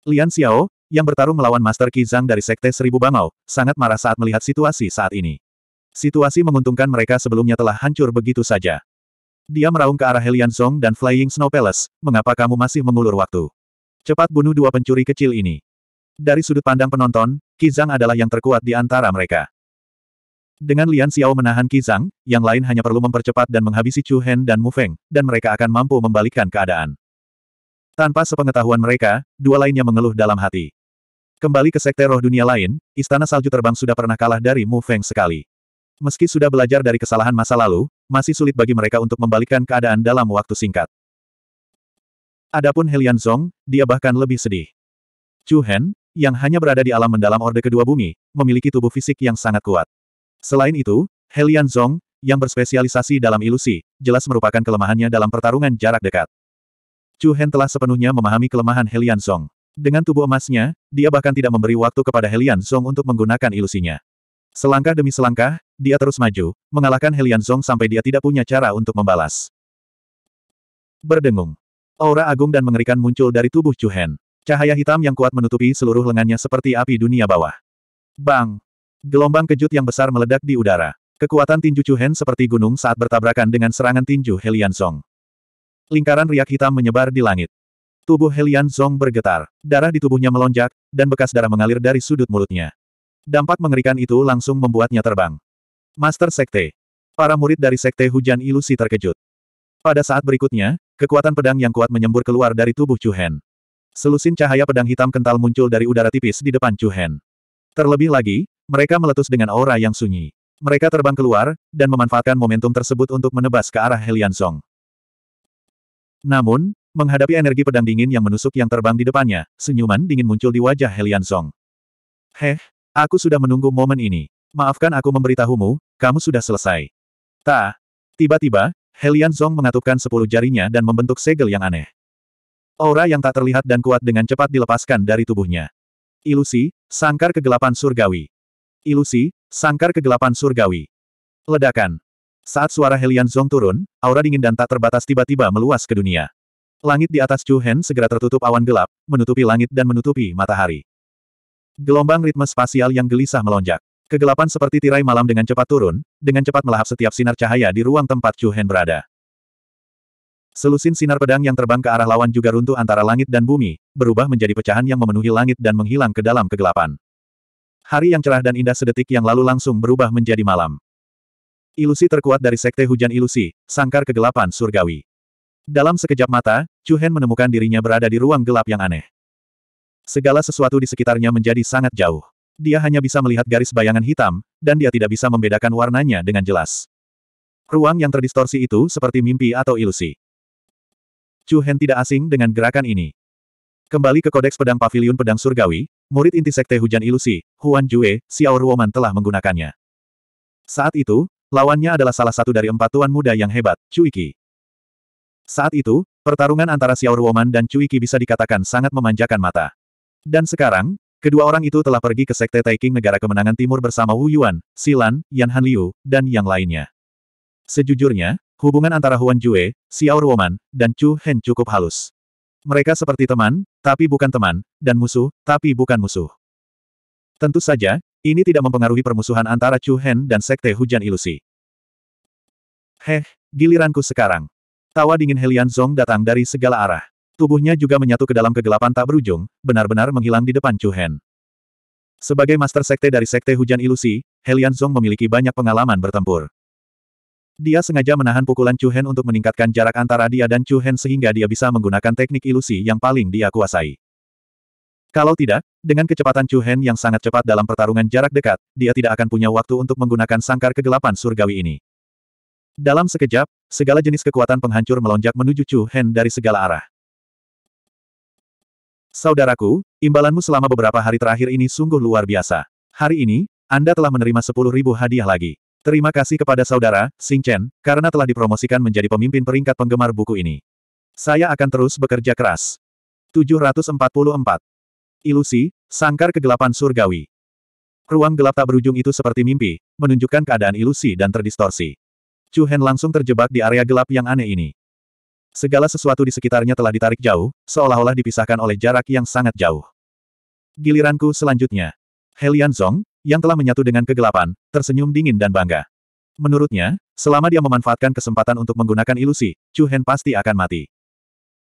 A: Lian Xiao, yang bertarung melawan Master Kizang dari Sekte Seribu Bangau, sangat marah saat melihat situasi saat ini. Situasi menguntungkan mereka sebelumnya telah hancur begitu saja. Dia meraung ke arah Helian Song dan Flying Snow Palace, mengapa kamu masih mengulur waktu? Cepat bunuh dua pencuri kecil ini. Dari sudut pandang penonton, Kizang adalah yang terkuat di antara mereka. Dengan Lian Xiao menahan Kizang, yang lain hanya perlu mempercepat dan menghabisi Chu Hen dan Mu Feng, dan mereka akan mampu membalikkan keadaan. Tanpa sepengetahuan mereka, dua lainnya mengeluh dalam hati. Kembali ke sekte roh dunia lain, Istana Salju Terbang sudah pernah kalah dari Mu Feng sekali. Meski sudah belajar dari kesalahan masa lalu, masih sulit bagi mereka untuk membalikkan keadaan dalam waktu singkat. Adapun Helian Zong, dia bahkan lebih sedih. Chu Hen, yang hanya berada di alam mendalam Orde Kedua Bumi, memiliki tubuh fisik yang sangat kuat. Selain itu, Helian Zong, yang berspesialisasi dalam ilusi, jelas merupakan kelemahannya dalam pertarungan jarak dekat. Chu Hen telah sepenuhnya memahami kelemahan Helian Zong. Dengan tubuh emasnya, dia bahkan tidak memberi waktu kepada Helian Song untuk menggunakan ilusinya. Selangkah demi selangkah, dia terus maju, mengalahkan Helian Song sampai dia tidak punya cara untuk membalas. Berdengung. Aura agung dan mengerikan muncul dari tubuh Chu Hen. Cahaya hitam yang kuat menutupi seluruh lengannya seperti api dunia bawah. Bang! Gelombang kejut yang besar meledak di udara. Kekuatan tinju Chu Hen seperti gunung saat bertabrakan dengan serangan tinju Helian Song. Lingkaran riak hitam menyebar di langit. Tubuh Helian Zong bergetar, darah di tubuhnya melonjak, dan bekas darah mengalir dari sudut mulutnya. Dampak mengerikan itu langsung membuatnya terbang. Master Sekte. Para murid dari Sekte Hujan Ilusi terkejut. Pada saat berikutnya, kekuatan pedang yang kuat menyembur keluar dari tubuh Chu Hen. Selusin cahaya pedang hitam kental muncul dari udara tipis di depan Chu Hen. Terlebih lagi, mereka meletus dengan aura yang sunyi. Mereka terbang keluar, dan memanfaatkan momentum tersebut untuk menebas ke arah Helian Zong. Namun, Menghadapi energi pedang dingin yang menusuk yang terbang di depannya, senyuman dingin muncul di wajah Helian Song. Heh, aku sudah menunggu momen ini. Maafkan aku memberitahumu, kamu sudah selesai. Ta. Tiba-tiba, Helian Song mengatupkan sepuluh jarinya dan membentuk segel yang aneh. Aura yang tak terlihat dan kuat dengan cepat dilepaskan dari tubuhnya. Ilusi, sangkar kegelapan surgawi. Ilusi, sangkar kegelapan surgawi. Ledakan. Saat suara Helian Zong turun, aura dingin dan tak terbatas tiba-tiba meluas ke dunia. Langit di atas Chu Hen segera tertutup awan gelap, menutupi langit dan menutupi matahari. Gelombang ritme spasial yang gelisah melonjak. Kegelapan seperti tirai malam dengan cepat turun, dengan cepat melahap setiap sinar cahaya di ruang tempat Chu Hen berada. Selusin sinar pedang yang terbang ke arah lawan juga runtuh antara langit dan bumi, berubah menjadi pecahan yang memenuhi langit dan menghilang ke dalam kegelapan. Hari yang cerah dan indah sedetik yang lalu langsung berubah menjadi malam. Ilusi terkuat dari Sekte Hujan Ilusi, Sangkar Kegelapan Surgawi. Dalam sekejap mata, Chu Hen menemukan dirinya berada di ruang gelap yang aneh. Segala sesuatu di sekitarnya menjadi sangat jauh. Dia hanya bisa melihat garis bayangan hitam, dan dia tidak bisa membedakan warnanya dengan jelas. Ruang yang terdistorsi itu seperti mimpi atau ilusi. Chu Hen tidak asing dengan gerakan ini. Kembali ke kodeks pedang pavilion pedang surgawi, murid inti sekte hujan ilusi, Huan Jue, Xiao Ruoman telah menggunakannya. Saat itu, lawannya adalah salah satu dari empat tuan muda yang hebat, Chu Iki. Saat itu, pertarungan antara Xiao Ruoman dan Cui Qi bisa dikatakan sangat memanjakan mata. Dan sekarang, kedua orang itu telah pergi ke Sekte Taiking Negara Kemenangan Timur bersama Wu Yuan, Silan, Yan Han Liu, dan yang lainnya. Sejujurnya, hubungan antara Huan Jue, Xiao Ruoman, dan Chu Hen cukup halus. Mereka seperti teman, tapi bukan teman, dan musuh, tapi bukan musuh. Tentu saja, ini tidak mempengaruhi permusuhan antara Chu Hen dan Sekte Hujan Ilusi. Heh, giliranku sekarang. Tawa dingin Helian Zong datang dari segala arah. Tubuhnya juga menyatu ke dalam kegelapan tak berujung, benar-benar menghilang di depan Chu Hen. Sebagai master sekte dari sekte hujan ilusi, Helian Zong memiliki banyak pengalaman bertempur. Dia sengaja menahan pukulan Chu Hen untuk meningkatkan jarak antara dia dan Chu Hen sehingga dia bisa menggunakan teknik ilusi yang paling dia kuasai. Kalau tidak, dengan kecepatan Chu Hen yang sangat cepat dalam pertarungan jarak dekat, dia tidak akan punya waktu untuk menggunakan sangkar kegelapan surgawi ini. Dalam sekejap, segala jenis kekuatan penghancur melonjak menuju Chu Hen dari segala arah. Saudaraku, imbalanmu selama beberapa hari terakhir ini sungguh luar biasa. Hari ini, Anda telah menerima 10.000 hadiah lagi. Terima kasih kepada saudara, Sing Chen, karena telah dipromosikan menjadi pemimpin peringkat penggemar buku ini. Saya akan terus bekerja keras. 744. Ilusi, sangkar kegelapan surgawi. Ruang gelap tak berujung itu seperti mimpi, menunjukkan keadaan ilusi dan terdistorsi. Chu Hen langsung terjebak di area gelap yang aneh ini. Segala sesuatu di sekitarnya telah ditarik jauh, seolah-olah dipisahkan oleh jarak yang sangat jauh. Giliranku selanjutnya. Helian Zong, yang telah menyatu dengan kegelapan, tersenyum dingin dan bangga. Menurutnya, selama dia memanfaatkan kesempatan untuk menggunakan ilusi, Chu Hen pasti akan mati.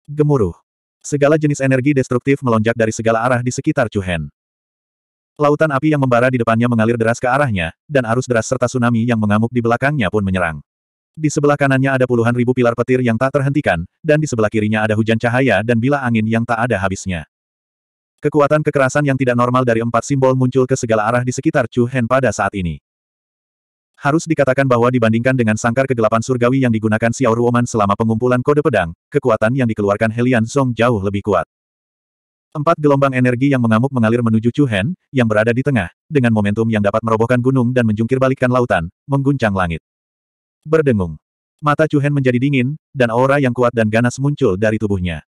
A: Gemuruh. Segala jenis energi destruktif melonjak dari segala arah di sekitar Chu Hen. Lautan api yang membara di depannya mengalir deras ke arahnya, dan arus deras serta tsunami yang mengamuk di belakangnya pun menyerang. Di sebelah kanannya ada puluhan ribu pilar petir yang tak terhentikan, dan di sebelah kirinya ada hujan cahaya dan bila angin yang tak ada habisnya. Kekuatan kekerasan yang tidak normal dari empat simbol muncul ke segala arah di sekitar Chu Hen pada saat ini. Harus dikatakan bahwa dibandingkan dengan sangkar kegelapan surgawi yang digunakan Xiao Ruoman selama pengumpulan kode pedang, kekuatan yang dikeluarkan Helian Song jauh lebih kuat. Empat gelombang energi yang mengamuk mengalir menuju Chu Hen, yang berada di tengah, dengan momentum yang dapat merobohkan gunung dan menjungkirbalikkan lautan, mengguncang langit. Berdengung. Mata Hen menjadi dingin, dan aura yang kuat dan ganas muncul dari tubuhnya.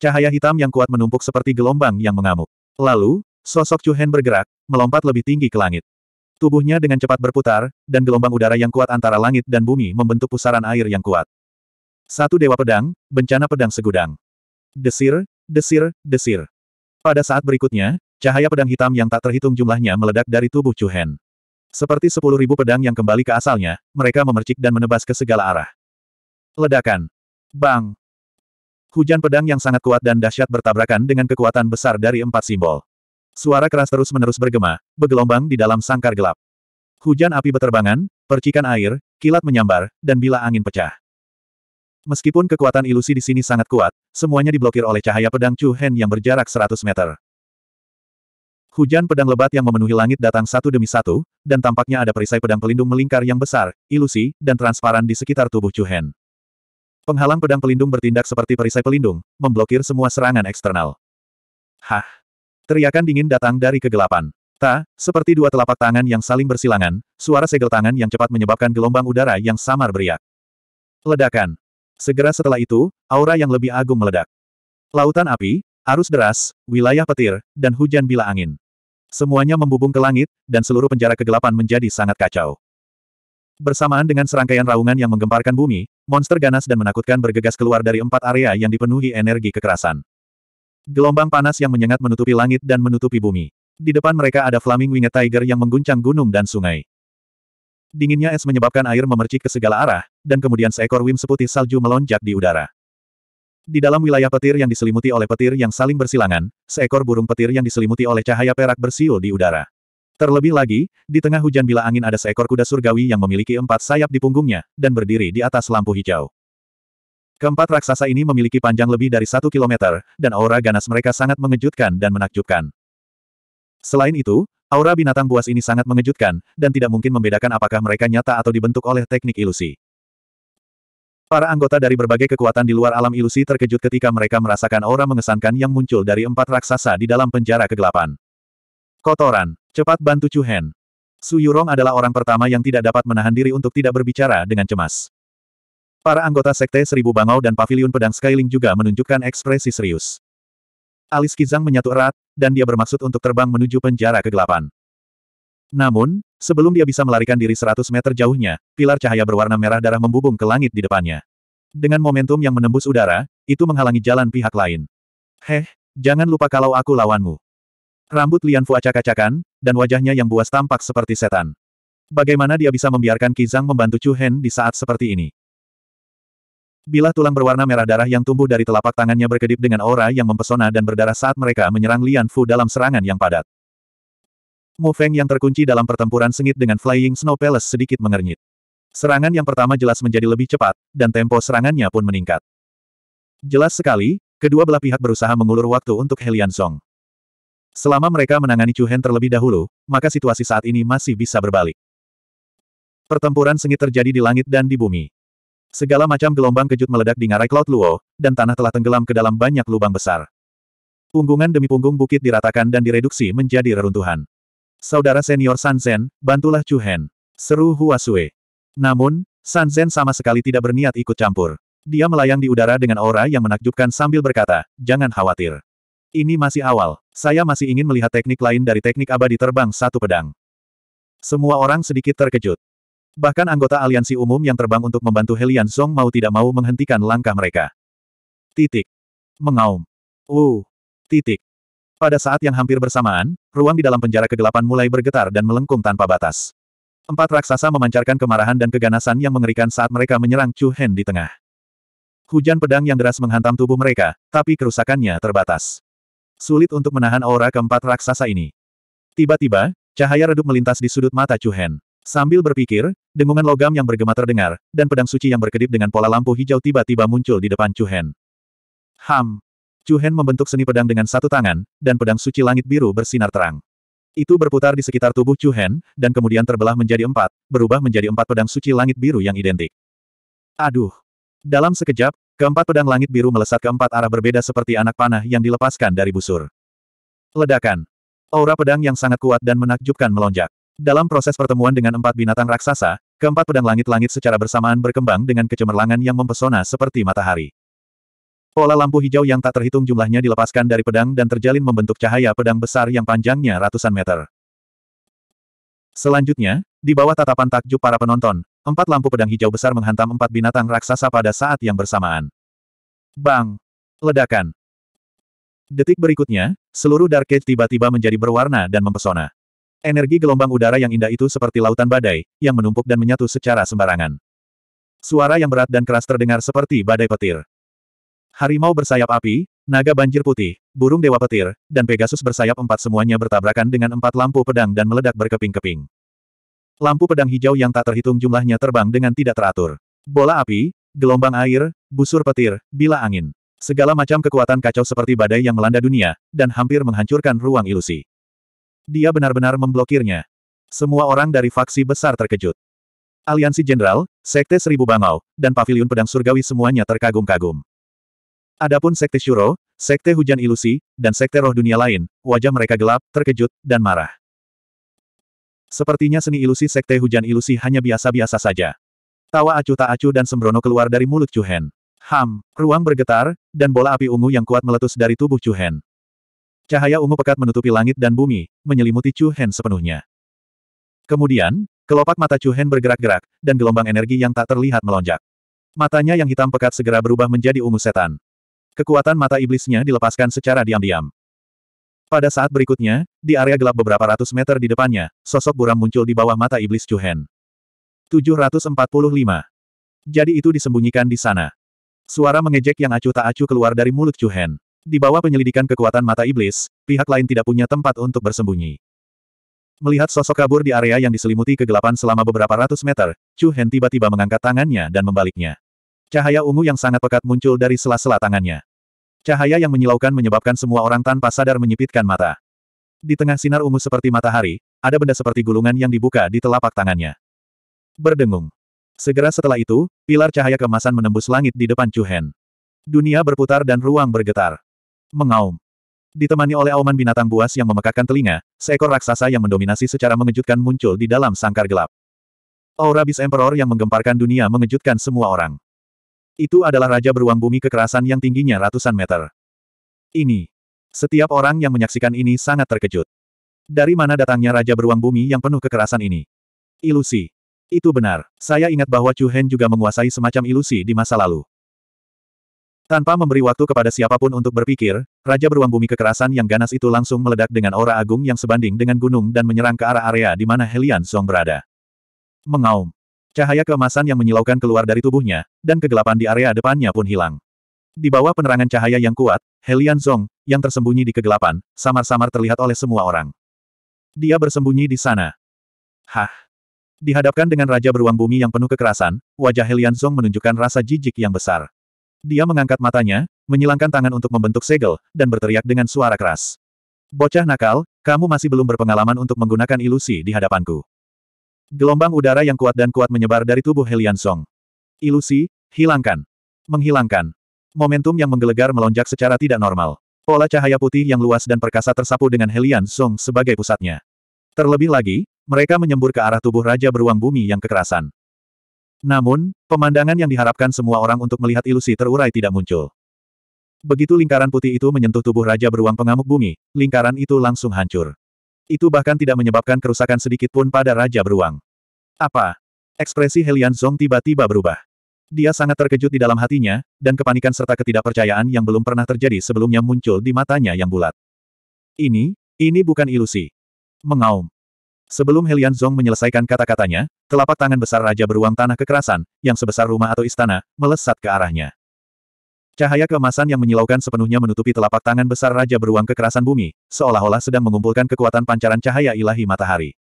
A: Cahaya hitam yang kuat menumpuk seperti gelombang yang mengamuk. Lalu, sosok Hen bergerak, melompat lebih tinggi ke langit. Tubuhnya dengan cepat berputar, dan gelombang udara yang kuat antara langit dan bumi membentuk pusaran air yang kuat. Satu dewa pedang, bencana pedang segudang. Desir, desir, desir. Pada saat berikutnya, cahaya pedang hitam yang tak terhitung jumlahnya meledak dari tubuh Hen. Seperti sepuluh ribu pedang yang kembali ke asalnya, mereka memercik dan menebas ke segala arah. Ledakan. Bang. Hujan pedang yang sangat kuat dan dahsyat bertabrakan dengan kekuatan besar dari empat simbol. Suara keras terus-menerus bergema, bergelombang di dalam sangkar gelap. Hujan api beterbangan, percikan air, kilat menyambar, dan bila angin pecah. Meskipun kekuatan ilusi di sini sangat kuat, semuanya diblokir oleh cahaya pedang Chu Hen yang berjarak 100 meter. Hujan pedang lebat yang memenuhi langit datang satu demi satu, dan tampaknya ada perisai pedang pelindung melingkar yang besar, ilusi, dan transparan di sekitar tubuh Chuhen. Penghalang pedang pelindung bertindak seperti perisai pelindung, memblokir semua serangan eksternal. Hah! Teriakan dingin datang dari kegelapan. Ta, seperti dua telapak tangan yang saling bersilangan, suara segel tangan yang cepat menyebabkan gelombang udara yang samar beriak. Ledakan. Segera setelah itu, aura yang lebih agung meledak. Lautan api, arus deras, wilayah petir, dan hujan bila angin. Semuanya membubung ke langit, dan seluruh penjara kegelapan menjadi sangat kacau. Bersamaan dengan serangkaian raungan yang menggemparkan bumi, monster ganas dan menakutkan bergegas keluar dari empat area yang dipenuhi energi kekerasan. Gelombang panas yang menyengat menutupi langit dan menutupi bumi. Di depan mereka ada Flaming Winged Tiger yang mengguncang gunung dan sungai. Dinginnya es menyebabkan air memercik ke segala arah, dan kemudian seekor wim seputih salju melonjak di udara. Di dalam wilayah petir yang diselimuti oleh petir yang saling bersilangan, seekor burung petir yang diselimuti oleh cahaya perak bersiul di udara. Terlebih lagi, di tengah hujan bila angin ada seekor kuda surgawi yang memiliki empat sayap di punggungnya, dan berdiri di atas lampu hijau. Keempat raksasa ini memiliki panjang lebih dari satu kilometer, dan aura ganas mereka sangat mengejutkan dan menakjubkan. Selain itu, aura binatang buas ini sangat mengejutkan, dan tidak mungkin membedakan apakah mereka nyata atau dibentuk oleh teknik ilusi. Para anggota dari berbagai kekuatan di luar alam ilusi terkejut ketika mereka merasakan aura mengesankan yang muncul dari empat raksasa di dalam penjara kegelapan. Kotoran. Cepat bantu Chu Hen. Su Yurong adalah orang pertama yang tidak dapat menahan diri untuk tidak berbicara dengan cemas. Para anggota Sekte Seribu Bangau dan Paviliun Pedang Skyling juga menunjukkan ekspresi serius. Alis Kizang menyatu erat, dan dia bermaksud untuk terbang menuju penjara kegelapan. Namun, sebelum dia bisa melarikan diri 100 meter jauhnya, pilar cahaya berwarna merah darah membubung ke langit di depannya. Dengan momentum yang menembus udara, itu menghalangi jalan pihak lain. Heh, jangan lupa kalau aku lawanmu. Rambut Lian Fu acak-acakan, dan wajahnya yang buas tampak seperti setan. Bagaimana dia bisa membiarkan Kizang membantu Chu Hen di saat seperti ini? Bila tulang berwarna merah darah yang tumbuh dari telapak tangannya berkedip dengan aura yang mempesona dan berdarah saat mereka menyerang Lian Fu dalam serangan yang padat. Mu Feng yang terkunci dalam pertempuran sengit dengan Flying Snow Palace sedikit mengernyit. Serangan yang pertama jelas menjadi lebih cepat, dan tempo serangannya pun meningkat. Jelas sekali, kedua belah pihak berusaha mengulur waktu untuk Helian Song. Selama mereka menangani Chu Hen terlebih dahulu, maka situasi saat ini masih bisa berbalik. Pertempuran sengit terjadi di langit dan di bumi. Segala macam gelombang kejut meledak di ngarai Cloud Luo, dan tanah telah tenggelam ke dalam banyak lubang besar. Punggungan demi punggung bukit diratakan dan direduksi menjadi reruntuhan. Saudara senior Sanzen, bantulah Chu Hen. Seru Hua Sui. Namun, Sanzen sama sekali tidak berniat ikut campur. Dia melayang di udara dengan aura yang menakjubkan sambil berkata, jangan khawatir. Ini masih awal. Saya masih ingin melihat teknik lain dari teknik abadi terbang satu pedang. Semua orang sedikit terkejut. Bahkan anggota aliansi umum yang terbang untuk membantu Helian Song mau tidak mau menghentikan langkah mereka. Titik. Mengaum. Uh. Titik. Pada saat yang hampir bersamaan, ruang di dalam penjara kegelapan mulai bergetar dan melengkung tanpa batas. Empat raksasa memancarkan kemarahan dan keganasan yang mengerikan saat mereka menyerang Chu Hen di tengah. Hujan pedang yang deras menghantam tubuh mereka, tapi kerusakannya terbatas. Sulit untuk menahan aura keempat raksasa ini. Tiba-tiba, cahaya redup melintas di sudut mata Chu Hen. Sambil berpikir, dengungan logam yang bergema terdengar, dan pedang suci yang berkedip dengan pola lampu hijau tiba-tiba muncul di depan Chu Hen. Ham! Chu Hen membentuk seni pedang dengan satu tangan, dan pedang suci langit biru bersinar terang. Itu berputar di sekitar tubuh Chu Hen, dan kemudian terbelah menjadi empat, berubah menjadi empat pedang suci langit biru yang identik. Aduh! Dalam sekejap, keempat pedang langit biru melesat ke empat arah berbeda seperti anak panah yang dilepaskan dari busur. Ledakan! Aura pedang yang sangat kuat dan menakjubkan melonjak. Dalam proses pertemuan dengan empat binatang raksasa, keempat pedang langit-langit secara bersamaan berkembang dengan kecemerlangan yang mempesona seperti matahari. Pola lampu hijau yang tak terhitung jumlahnya dilepaskan dari pedang dan terjalin membentuk cahaya pedang besar yang panjangnya ratusan meter. Selanjutnya, di bawah tatapan takjub para penonton, empat lampu pedang hijau besar menghantam empat binatang raksasa pada saat yang bersamaan. Bang! Ledakan! Detik berikutnya, seluruh Dark Age tiba-tiba menjadi berwarna dan mempesona. Energi gelombang udara yang indah itu seperti lautan badai, yang menumpuk dan menyatu secara sembarangan. Suara yang berat dan keras terdengar seperti badai petir. Harimau bersayap api, naga banjir putih, burung dewa petir, dan Pegasus bersayap empat semuanya bertabrakan dengan empat lampu pedang dan meledak berkeping-keping. Lampu pedang hijau yang tak terhitung jumlahnya terbang dengan tidak teratur. Bola api, gelombang air, busur petir, bila angin. Segala macam kekuatan kacau seperti badai yang melanda dunia, dan hampir menghancurkan ruang ilusi. Dia benar-benar memblokirnya. Semua orang dari faksi besar terkejut. Aliansi Jenderal, Sekte Seribu Bangau, dan Paviliun Pedang Surgawi semuanya terkagum-kagum. Adapun sekte Shuro, sekte hujan ilusi, dan sekte roh dunia lain, wajah mereka gelap, terkejut, dan marah. Sepertinya seni ilusi sekte hujan ilusi hanya biasa-biasa saja. Tawa acuh tak acuh dan sembrono keluar dari mulut Hen. Ham, ruang bergetar, dan bola api ungu yang kuat meletus dari tubuh Hen. Cahaya ungu pekat menutupi langit dan bumi, menyelimuti Hen sepenuhnya. Kemudian, kelopak mata Hen bergerak-gerak, dan gelombang energi yang tak terlihat melonjak. Matanya yang hitam pekat segera berubah menjadi ungu setan. Kekuatan mata iblisnya dilepaskan secara diam-diam. Pada saat berikutnya, di area gelap beberapa ratus meter di depannya, sosok buram muncul di bawah mata iblis Chu Hen. 745. Jadi itu disembunyikan di sana. Suara mengejek yang acuh tak acuh keluar dari mulut Chu Hen. Di bawah penyelidikan kekuatan mata iblis, pihak lain tidak punya tempat untuk bersembunyi. Melihat sosok kabur di area yang diselimuti kegelapan selama beberapa ratus meter, Chu Hen tiba-tiba mengangkat tangannya dan membaliknya. Cahaya ungu yang sangat pekat muncul dari sela-sela tangannya. Cahaya yang menyilaukan menyebabkan semua orang tanpa sadar menyipitkan mata. Di tengah sinar ungu seperti matahari, ada benda seperti gulungan yang dibuka di telapak tangannya. Berdengung. Segera setelah itu, pilar cahaya kemasan menembus langit di depan Chuhen. Dunia berputar dan ruang bergetar. Mengaum. Ditemani oleh auman binatang buas yang memekakkan telinga, seekor raksasa yang mendominasi secara mengejutkan muncul di dalam sangkar gelap. Aura bis Emperor yang menggemparkan dunia mengejutkan semua orang. Itu adalah raja beruang bumi kekerasan yang tingginya ratusan meter. Ini. Setiap orang yang menyaksikan ini sangat terkejut. Dari mana datangnya raja beruang bumi yang penuh kekerasan ini? Ilusi. Itu benar. Saya ingat bahwa Chu Hen juga menguasai semacam ilusi di masa lalu. Tanpa memberi waktu kepada siapapun untuk berpikir, Raja Beruang Bumi Kekerasan yang ganas itu langsung meledak dengan aura agung yang sebanding dengan gunung dan menyerang ke arah area di mana Helian Song berada. Mengaum. Cahaya keemasan yang menyilaukan keluar dari tubuhnya, dan kegelapan di area depannya pun hilang. Di bawah penerangan cahaya yang kuat, Helian Zong, yang tersembunyi di kegelapan, samar-samar terlihat oleh semua orang. Dia bersembunyi di sana. Hah. Dihadapkan dengan Raja Beruang Bumi yang penuh kekerasan, wajah Helian Zong menunjukkan rasa jijik yang besar. Dia mengangkat matanya, menyilangkan tangan untuk membentuk segel, dan berteriak dengan suara keras. Bocah nakal, kamu masih belum berpengalaman untuk menggunakan ilusi di hadapanku. Gelombang udara yang kuat dan kuat menyebar dari tubuh Helian Song. Ilusi, hilangkan. Menghilangkan. Momentum yang menggelegar melonjak secara tidak normal. Pola cahaya putih yang luas dan perkasa tersapu dengan Helian Song sebagai pusatnya. Terlebih lagi, mereka menyembur ke arah tubuh Raja Beruang Bumi yang kekerasan. Namun, pemandangan yang diharapkan semua orang untuk melihat ilusi terurai tidak muncul. Begitu lingkaran putih itu menyentuh tubuh Raja Beruang Pengamuk Bumi, lingkaran itu langsung hancur. Itu bahkan tidak menyebabkan kerusakan sedikit pun pada Raja Beruang. Apa? Ekspresi Helian Zong tiba-tiba berubah. Dia sangat terkejut di dalam hatinya, dan kepanikan serta ketidakpercayaan yang belum pernah terjadi sebelumnya muncul di matanya yang bulat. Ini, ini bukan ilusi. Mengaum. Sebelum Helian Zong menyelesaikan kata-katanya, telapak tangan besar Raja Beruang Tanah Kekerasan, yang sebesar rumah atau istana, melesat ke arahnya. Cahaya kemasan yang menyilaukan sepenuhnya menutupi telapak tangan besar Raja Beruang Kekerasan Bumi, seolah-olah sedang mengumpulkan kekuatan pancaran cahaya ilahi matahari.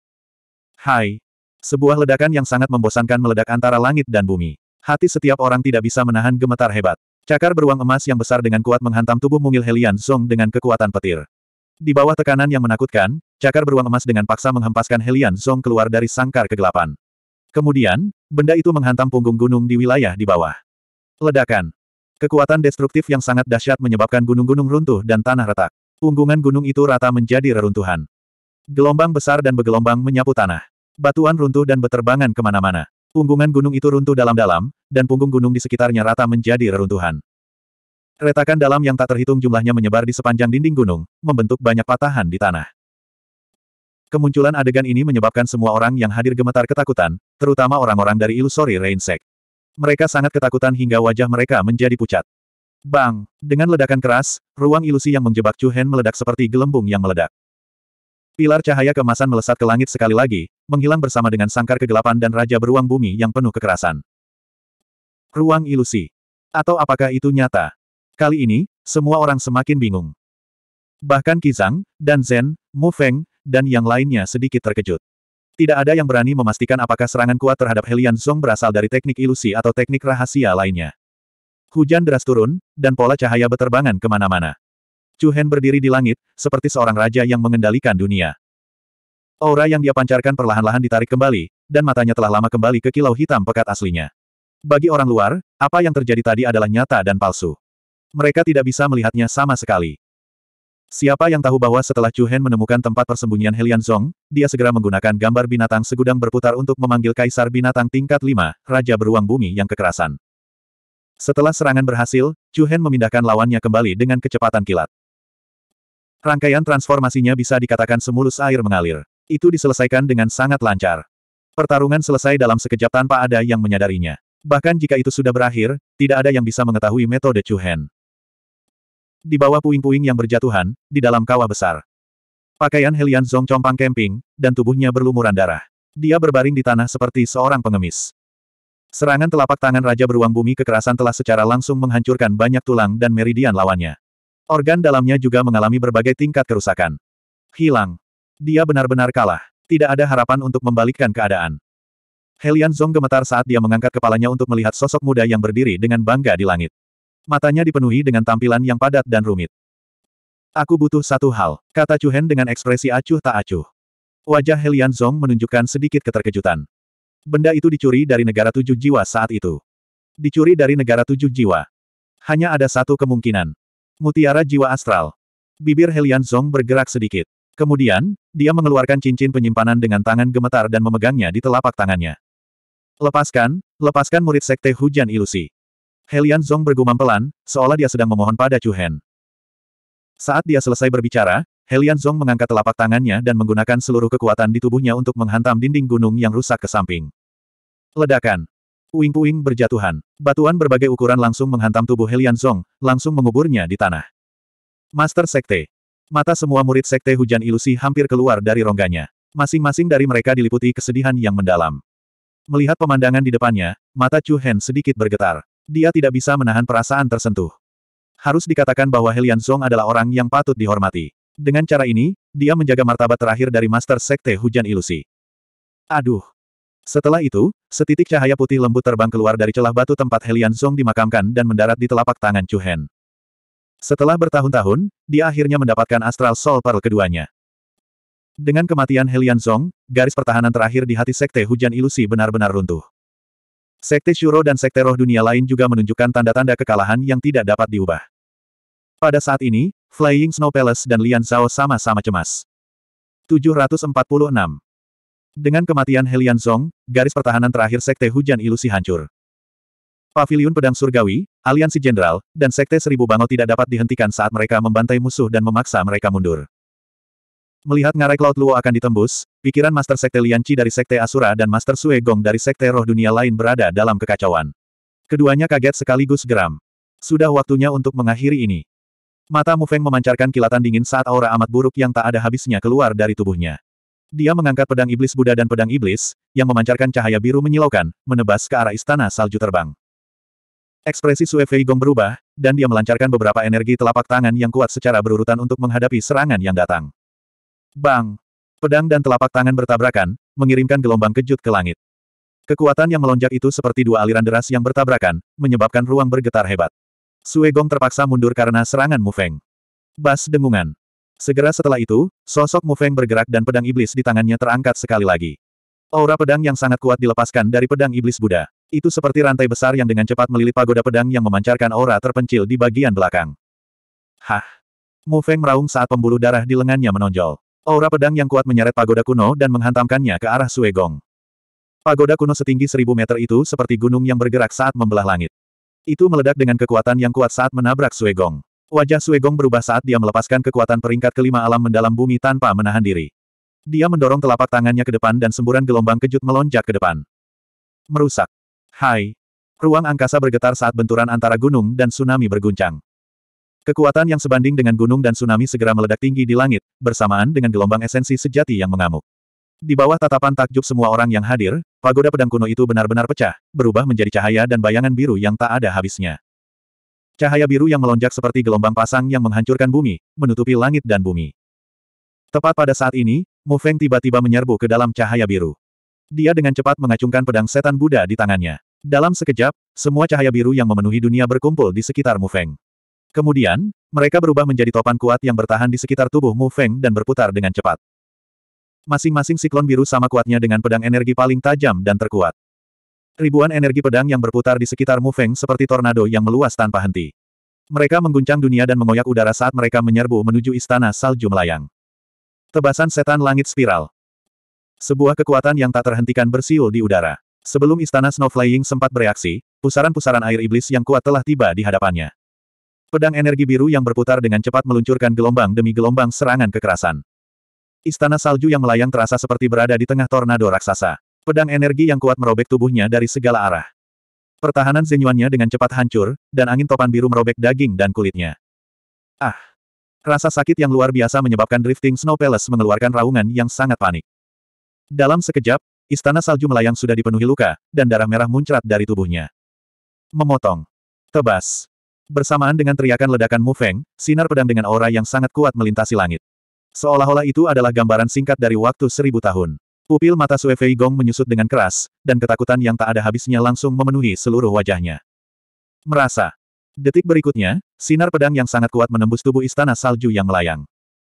A: Hai! Sebuah ledakan yang sangat membosankan meledak antara langit dan bumi. Hati setiap orang tidak bisa menahan gemetar hebat. Cakar beruang emas yang besar dengan kuat menghantam tubuh mungil Helian Song dengan kekuatan petir. Di bawah tekanan yang menakutkan, cakar beruang emas dengan paksa menghempaskan Helian Song keluar dari sangkar kegelapan. Kemudian, benda itu menghantam punggung gunung di wilayah di bawah. Ledakan. Kekuatan destruktif yang sangat dahsyat menyebabkan gunung-gunung runtuh dan tanah retak. Unggungan gunung itu rata menjadi reruntuhan. Gelombang besar dan bergelombang menyapu tanah. Batuan runtuh dan beterbangan kemana-mana. Unggungan gunung itu runtuh dalam-dalam, dan punggung gunung di sekitarnya rata menjadi reruntuhan. Retakan dalam yang tak terhitung jumlahnya menyebar di sepanjang dinding gunung, membentuk banyak patahan di tanah. Kemunculan adegan ini menyebabkan semua orang yang hadir gemetar ketakutan, terutama orang-orang dari Illusory Reinsek. Mereka sangat ketakutan hingga wajah mereka menjadi pucat. Bang! Dengan ledakan keras, ruang ilusi yang menjebak Chu Hen meledak seperti gelembung yang meledak. Pilar cahaya kemasan melesat ke langit sekali lagi, menghilang bersama dengan sangkar kegelapan dan raja beruang bumi yang penuh kekerasan. Ruang ilusi. Atau apakah itu nyata? Kali ini, semua orang semakin bingung. Bahkan Kizang, dan Zen, Mu Feng, dan yang lainnya sedikit terkejut. Tidak ada yang berani memastikan apakah serangan kuat terhadap Helian Zong berasal dari teknik ilusi atau teknik rahasia lainnya. Hujan deras turun, dan pola cahaya beterbangan kemana-mana. Chu Hen berdiri di langit, seperti seorang raja yang mengendalikan dunia. Aura yang dia pancarkan perlahan-lahan ditarik kembali, dan matanya telah lama kembali ke kilau hitam pekat aslinya. Bagi orang luar, apa yang terjadi tadi adalah nyata dan palsu. Mereka tidak bisa melihatnya sama sekali. Siapa yang tahu bahwa setelah Chu Hen menemukan tempat persembunyian Helian Zong, dia segera menggunakan gambar binatang segudang berputar untuk memanggil Kaisar Binatang tingkat 5, Raja Beruang Bumi yang kekerasan. Setelah serangan berhasil, Chu Hen memindahkan lawannya kembali dengan kecepatan kilat. Rangkaian transformasinya bisa dikatakan semulus air mengalir. Itu diselesaikan dengan sangat lancar. Pertarungan selesai dalam sekejap tanpa ada yang menyadarinya. Bahkan jika itu sudah berakhir, tidak ada yang bisa mengetahui metode Chu Hen di bawah puing-puing yang berjatuhan, di dalam kawah besar. Pakaian Helian Zong compang kemping, dan tubuhnya berlumuran darah. Dia berbaring di tanah seperti seorang pengemis. Serangan telapak tangan Raja Beruang Bumi kekerasan telah secara langsung menghancurkan banyak tulang dan meridian lawannya. Organ dalamnya juga mengalami berbagai tingkat kerusakan. Hilang. Dia benar-benar kalah. Tidak ada harapan untuk membalikkan keadaan. Helian Zong gemetar saat dia mengangkat kepalanya untuk melihat sosok muda yang berdiri dengan bangga di langit. Matanya dipenuhi dengan tampilan yang padat dan rumit. Aku butuh satu hal, kata Hen dengan ekspresi acuh tak acuh. Wajah Helian Zong menunjukkan sedikit keterkejutan. Benda itu dicuri dari negara tujuh jiwa saat itu. Dicuri dari negara tujuh jiwa. Hanya ada satu kemungkinan. Mutiara jiwa astral. Bibir Helian Zong bergerak sedikit. Kemudian, dia mengeluarkan cincin penyimpanan dengan tangan gemetar dan memegangnya di telapak tangannya. Lepaskan, lepaskan murid sekte hujan ilusi. Helian Zong bergumam pelan, seolah dia sedang memohon pada Chu Hen. Saat dia selesai berbicara, Helian Zong mengangkat telapak tangannya dan menggunakan seluruh kekuatan di tubuhnya untuk menghantam dinding gunung yang rusak ke samping. Ledakan. Puing-puing berjatuhan. Batuan berbagai ukuran langsung menghantam tubuh Helian Zong, langsung menguburnya di tanah. Master Sekte. Mata semua murid Sekte Hujan Ilusi hampir keluar dari rongganya. Masing-masing dari mereka diliputi kesedihan yang mendalam. Melihat pemandangan di depannya, mata Chu Hen sedikit bergetar. Dia tidak bisa menahan perasaan tersentuh. Harus dikatakan bahwa Helian Song adalah orang yang patut dihormati. Dengan cara ini, dia menjaga martabat terakhir dari Master Sekte Hujan Ilusi. Aduh. Setelah itu, setitik cahaya putih lembut terbang keluar dari celah batu tempat Helian Song dimakamkan dan mendarat di telapak tangan Chu Hen. Setelah bertahun-tahun, dia akhirnya mendapatkan Astral Soul Pearl keduanya. Dengan kematian Helian Song, garis pertahanan terakhir di hati Sekte Hujan Ilusi benar-benar runtuh. Sekte Shuro dan sekte roh dunia lain juga menunjukkan tanda-tanda kekalahan yang tidak dapat diubah. Pada saat ini, Flying Snow Palace dan Lian Zhao sama-sama cemas. 746. Dengan kematian Helian Zong, garis pertahanan terakhir sekte hujan ilusi hancur. Pavilion Pedang Surgawi, Aliansi Jenderal, dan Sekte Seribu Bangau tidak dapat dihentikan saat mereka membantai musuh dan memaksa mereka mundur. Melihat ngarai Cloud Luo akan ditembus, pikiran Master Sekte Lianci dari Sekte Asura dan Master Sue Gong dari Sekte Roh Dunia lain berada dalam kekacauan. Keduanya kaget sekaligus geram. Sudah waktunya untuk mengakhiri ini. Mata Mu Feng memancarkan kilatan dingin saat aura amat buruk yang tak ada habisnya keluar dari tubuhnya. Dia mengangkat pedang iblis Buddha dan pedang iblis, yang memancarkan cahaya biru menyilaukan, menebas ke arah istana salju terbang. Ekspresi Sue Fei Gong berubah, dan dia melancarkan beberapa energi telapak tangan yang kuat secara berurutan untuk menghadapi serangan yang datang. Bang! Pedang dan telapak tangan bertabrakan, mengirimkan gelombang kejut ke langit. Kekuatan yang melonjak itu seperti dua aliran deras yang bertabrakan, menyebabkan ruang bergetar hebat. Gong terpaksa mundur karena serangan Mufeng. Bas dengungan. Segera setelah itu, sosok Mufeng bergerak dan pedang iblis di tangannya terangkat sekali lagi. Aura pedang yang sangat kuat dilepaskan dari pedang iblis Buddha. Itu seperti rantai besar yang dengan cepat melilit pagoda pedang yang memancarkan aura terpencil di bagian belakang. Hah! Mufeng meraung saat pembuluh darah di lengannya menonjol. Aura pedang yang kuat menyeret pagoda kuno dan menghantamkannya ke arah Suegong. Pagoda kuno setinggi seribu meter itu seperti gunung yang bergerak saat membelah langit. Itu meledak dengan kekuatan yang kuat saat menabrak Suegong. Wajah Suegong berubah saat dia melepaskan kekuatan peringkat kelima alam mendalam bumi tanpa menahan diri. Dia mendorong telapak tangannya ke depan dan semburan gelombang kejut melonjak ke depan. Merusak. Hai. Ruang angkasa bergetar saat benturan antara gunung dan tsunami berguncang. Kekuatan yang sebanding dengan gunung dan tsunami segera meledak tinggi di langit, bersamaan dengan gelombang esensi sejati yang mengamuk. Di bawah tatapan takjub semua orang yang hadir, pagoda pedang kuno itu benar-benar pecah, berubah menjadi cahaya dan bayangan biru yang tak ada habisnya. Cahaya biru yang melonjak seperti gelombang pasang yang menghancurkan bumi, menutupi langit dan bumi. Tepat pada saat ini, Mu Feng tiba-tiba menyerbu ke dalam cahaya biru. Dia dengan cepat mengacungkan pedang setan Buddha di tangannya. Dalam sekejap, semua cahaya biru yang memenuhi dunia berkumpul di sekitar Mu Feng. Kemudian, mereka berubah menjadi topan kuat yang bertahan di sekitar tubuh Mu Feng dan berputar dengan cepat. Masing-masing siklon biru sama kuatnya dengan pedang energi paling tajam dan terkuat. Ribuan energi pedang yang berputar di sekitar Mu Feng seperti tornado yang meluas tanpa henti. Mereka mengguncang dunia dan mengoyak udara saat mereka menyerbu menuju istana salju melayang. Tebasan setan langit spiral. Sebuah kekuatan yang tak terhentikan bersiul di udara. Sebelum istana Snow Flying sempat bereaksi, pusaran-pusaran air iblis yang kuat telah tiba di hadapannya. Pedang energi biru yang berputar dengan cepat meluncurkan gelombang demi gelombang serangan kekerasan. Istana salju yang melayang terasa seperti berada di tengah tornado raksasa. Pedang energi yang kuat merobek tubuhnya dari segala arah. Pertahanan Zenyuannya dengan cepat hancur, dan angin topan biru merobek daging dan kulitnya. Ah! Rasa sakit yang luar biasa menyebabkan drifting Snow Palace mengeluarkan raungan yang sangat panik. Dalam sekejap, istana salju melayang sudah dipenuhi luka, dan darah merah muncrat dari tubuhnya. Memotong. Tebas. Bersamaan dengan teriakan ledakan Mu Feng, sinar pedang dengan aura yang sangat kuat melintasi langit. Seolah-olah itu adalah gambaran singkat dari waktu seribu tahun. Pupil mata Sue Fei Gong menyusut dengan keras, dan ketakutan yang tak ada habisnya langsung memenuhi seluruh wajahnya. Merasa. Detik berikutnya, sinar pedang yang sangat kuat menembus tubuh istana salju yang melayang.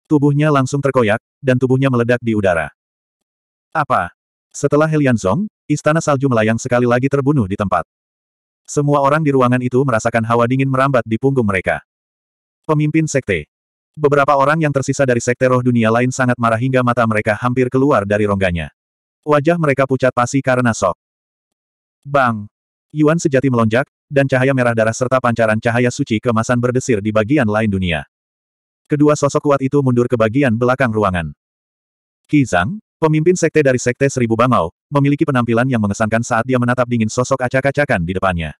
A: Tubuhnya langsung terkoyak, dan tubuhnya meledak di udara. Apa? Setelah Helian Zong, istana salju melayang sekali lagi terbunuh di tempat. Semua orang di ruangan itu merasakan hawa dingin merambat di punggung mereka. Pemimpin Sekte Beberapa orang yang tersisa dari Sekte Roh Dunia lain sangat marah hingga mata mereka hampir keluar dari rongganya. Wajah mereka pucat pasi karena sok. Bang! Yuan sejati melonjak, dan cahaya merah darah serta pancaran cahaya suci kemasan berdesir di bagian lain dunia. Kedua sosok kuat itu mundur ke bagian belakang ruangan. Kizang. Pemimpin sekte dari Sekte Seribu Bangau, memiliki penampilan yang mengesankan saat dia menatap dingin sosok acak-acakan di depannya.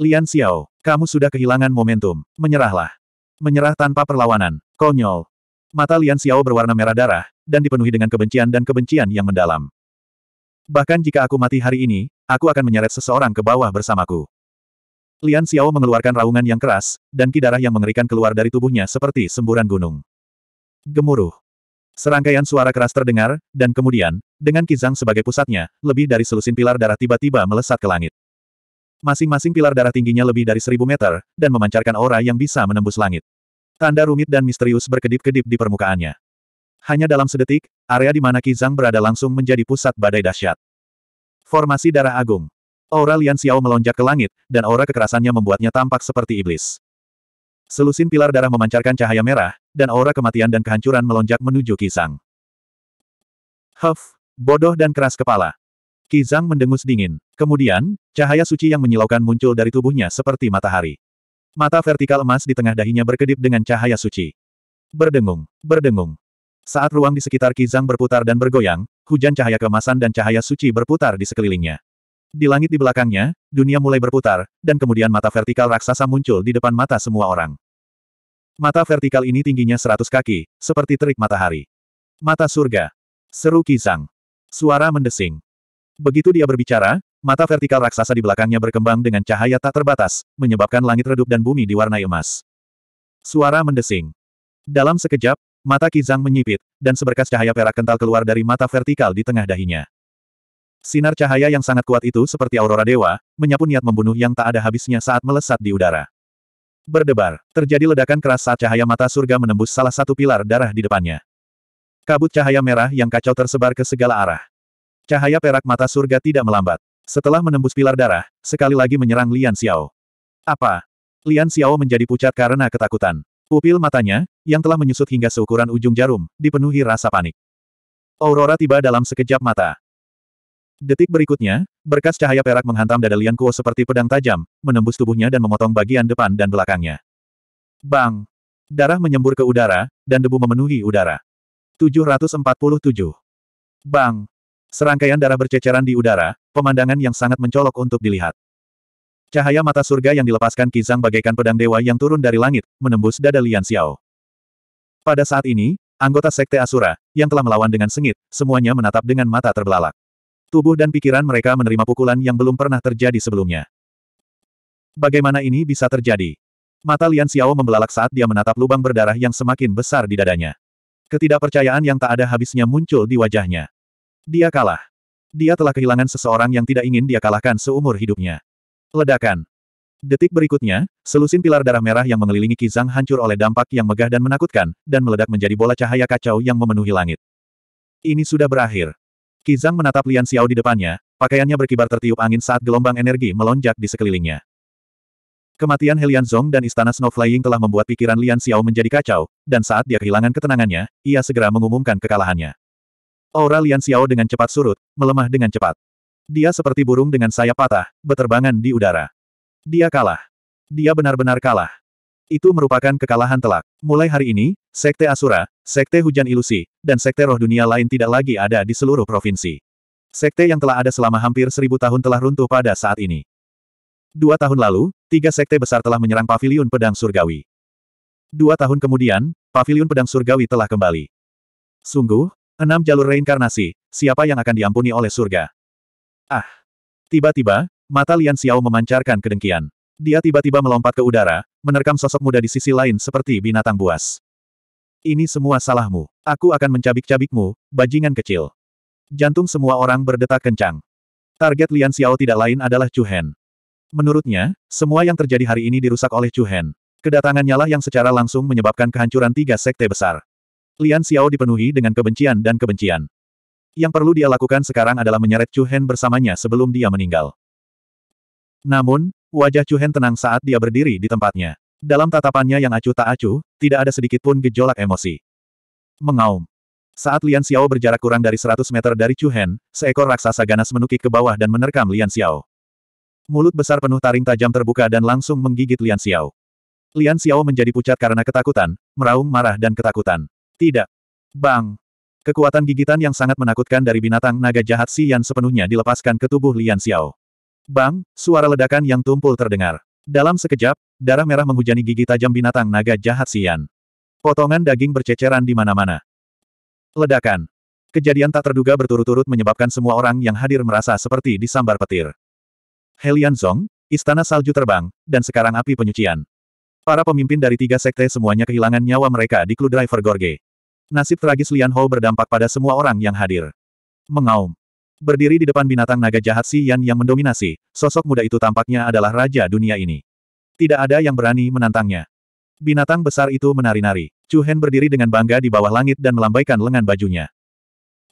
A: Lian Xiao, kamu sudah kehilangan momentum, menyerahlah. Menyerah tanpa perlawanan, konyol. Mata Lian Xiao berwarna merah darah, dan dipenuhi dengan kebencian dan kebencian yang mendalam. Bahkan jika aku mati hari ini, aku akan menyeret seseorang ke bawah bersamaku. Lian Xiao mengeluarkan raungan yang keras, dan kidarah yang mengerikan keluar dari tubuhnya seperti semburan gunung. Gemuruh. Serangkaian suara keras terdengar, dan kemudian, dengan Kizang sebagai pusatnya, lebih dari selusin pilar darah tiba-tiba melesat ke langit. Masing-masing pilar darah tingginya lebih dari seribu meter, dan memancarkan aura yang bisa menembus langit. Tanda rumit dan misterius berkedip-kedip di permukaannya. Hanya dalam sedetik, area di mana Kizang berada langsung menjadi pusat badai dahsyat. Formasi darah agung. Aura Lian Xiao melonjak ke langit, dan aura kekerasannya membuatnya tampak seperti iblis. Selusin pilar darah memancarkan cahaya merah, dan aura kematian dan kehancuran melonjak menuju Kizang. Huff, bodoh dan keras kepala. Kizang mendengus dingin. Kemudian, cahaya suci yang menyilaukan muncul dari tubuhnya seperti matahari. Mata vertikal emas di tengah dahinya berkedip dengan cahaya suci. Berdengung, berdengung. Saat ruang di sekitar Kizang berputar dan bergoyang, hujan cahaya kemasan dan cahaya suci berputar di sekelilingnya. Di langit di belakangnya, dunia mulai berputar, dan kemudian mata vertikal raksasa muncul di depan mata semua orang. Mata vertikal ini tingginya seratus kaki, seperti terik matahari. Mata surga. Seru Kisang. Suara mendesing. Begitu dia berbicara, mata vertikal raksasa di belakangnya berkembang dengan cahaya tak terbatas, menyebabkan langit redup dan bumi diwarnai emas. Suara mendesing. Dalam sekejap, mata Kizang menyipit, dan seberkas cahaya perak kental keluar dari mata vertikal di tengah dahinya. Sinar cahaya yang sangat kuat itu seperti aurora dewa, menyapu niat membunuh yang tak ada habisnya saat melesat di udara. Berdebar, terjadi ledakan keras saat cahaya mata surga menembus salah satu pilar darah di depannya. Kabut cahaya merah yang kacau tersebar ke segala arah. Cahaya perak mata surga tidak melambat. Setelah menembus pilar darah, sekali lagi menyerang Lian Xiao. Apa? Lian Xiao menjadi pucat karena ketakutan. Pupil matanya, yang telah menyusut hingga seukuran ujung jarum, dipenuhi rasa panik. Aurora tiba dalam sekejap mata. Detik berikutnya, berkas cahaya perak menghantam dada Lian Kuo seperti pedang tajam, menembus tubuhnya dan memotong bagian depan dan belakangnya. Bang! Darah menyembur ke udara, dan debu memenuhi udara. 747. Bang! Serangkaian darah berceceran di udara, pemandangan yang sangat mencolok untuk dilihat. Cahaya mata surga yang dilepaskan Kizang bagaikan pedang dewa yang turun dari langit, menembus dada Lian Xiao. Pada saat ini, anggota Sekte Asura, yang telah melawan dengan sengit, semuanya menatap dengan mata terbelalak. Tubuh dan pikiran mereka menerima pukulan yang belum pernah terjadi sebelumnya. Bagaimana ini bisa terjadi? Mata Lian Xiao membelalak saat dia menatap lubang berdarah yang semakin besar di dadanya. Ketidakpercayaan yang tak ada habisnya muncul di wajahnya. Dia kalah. Dia telah kehilangan seseorang yang tidak ingin dia kalahkan seumur hidupnya. Ledakan. Detik berikutnya, selusin pilar darah merah yang mengelilingi Kizang hancur oleh dampak yang megah dan menakutkan, dan meledak menjadi bola cahaya kacau yang memenuhi langit. Ini sudah berakhir. Kizang menatap Lian Xiao di depannya, pakaiannya berkibar tertiup angin saat gelombang energi melonjak di sekelilingnya. Kematian Helian Zong dan Istana Snow Flying telah membuat pikiran Lian Xiao menjadi kacau, dan saat dia kehilangan ketenangannya, ia segera mengumumkan kekalahannya. Aura Lian Xiao dengan cepat surut, melemah dengan cepat. Dia seperti burung dengan sayap patah, beterbangan di udara. Dia kalah. Dia benar-benar kalah. Itu merupakan kekalahan telak. Mulai hari ini, Sekte Asura, Sekte Hujan Ilusi, dan Sekte Roh Dunia lain tidak lagi ada di seluruh provinsi. Sekte yang telah ada selama hampir seribu tahun telah runtuh pada saat ini. Dua tahun lalu, tiga sekte besar telah menyerang Paviliun Pedang Surgawi. Dua tahun kemudian, Paviliun Pedang Surgawi telah kembali. Sungguh, enam jalur reinkarnasi, siapa yang akan diampuni oleh surga? Ah! Tiba-tiba, mata Lian Xiao memancarkan kedengkian. Dia tiba-tiba melompat ke udara, menerkam sosok muda di sisi lain seperti binatang buas. Ini semua salahmu. Aku akan mencabik-cabikmu, bajingan kecil. Jantung semua orang berdetak kencang. Target Lian Xiao tidak lain adalah Chu Hen. Menurutnya, semua yang terjadi hari ini dirusak oleh Chu Hen. Kedatangannya lah yang secara langsung menyebabkan kehancuran tiga sekte besar. Lian Xiao dipenuhi dengan kebencian dan kebencian. Yang perlu dia lakukan sekarang adalah menyeret Chu Hen bersamanya sebelum dia meninggal. Namun, Wajah Chu Hen tenang saat dia berdiri di tempatnya. Dalam tatapannya yang acuh tak acuh, tidak ada sedikit pun gejolak emosi. Mengaum. Saat Lian Xiao berjarak kurang dari 100 meter dari Chu Hen, seekor raksasa ganas menukik ke bawah dan menerkam Lian Xiao. Mulut besar penuh taring tajam terbuka dan langsung menggigit Lian Xiao. Lian Xiao menjadi pucat karena ketakutan, meraung marah dan ketakutan. Tidak. Bang. Kekuatan gigitan yang sangat menakutkan dari binatang naga jahat Xian sepenuhnya dilepaskan ke tubuh Lian Xiao. Bang, suara ledakan yang tumpul terdengar. Dalam sekejap, darah merah menghujani gigi tajam binatang naga jahat Sian. Potongan daging berceceran di mana-mana. Ledakan. Kejadian tak terduga berturut-turut menyebabkan semua orang yang hadir merasa seperti disambar petir. Helian Zong, Istana Salju terbang, dan sekarang api penyucian. Para pemimpin dari tiga sekte semuanya kehilangan nyawa mereka di Clue Driver Gorge. Nasib tragis Lian Ho berdampak pada semua orang yang hadir. Mengaum. Berdiri di depan binatang naga jahat Si Yan yang mendominasi, sosok muda itu tampaknya adalah raja dunia ini. Tidak ada yang berani menantangnya. Binatang besar itu menari-nari. Chu Hen berdiri dengan bangga di bawah langit dan melambaikan lengan bajunya.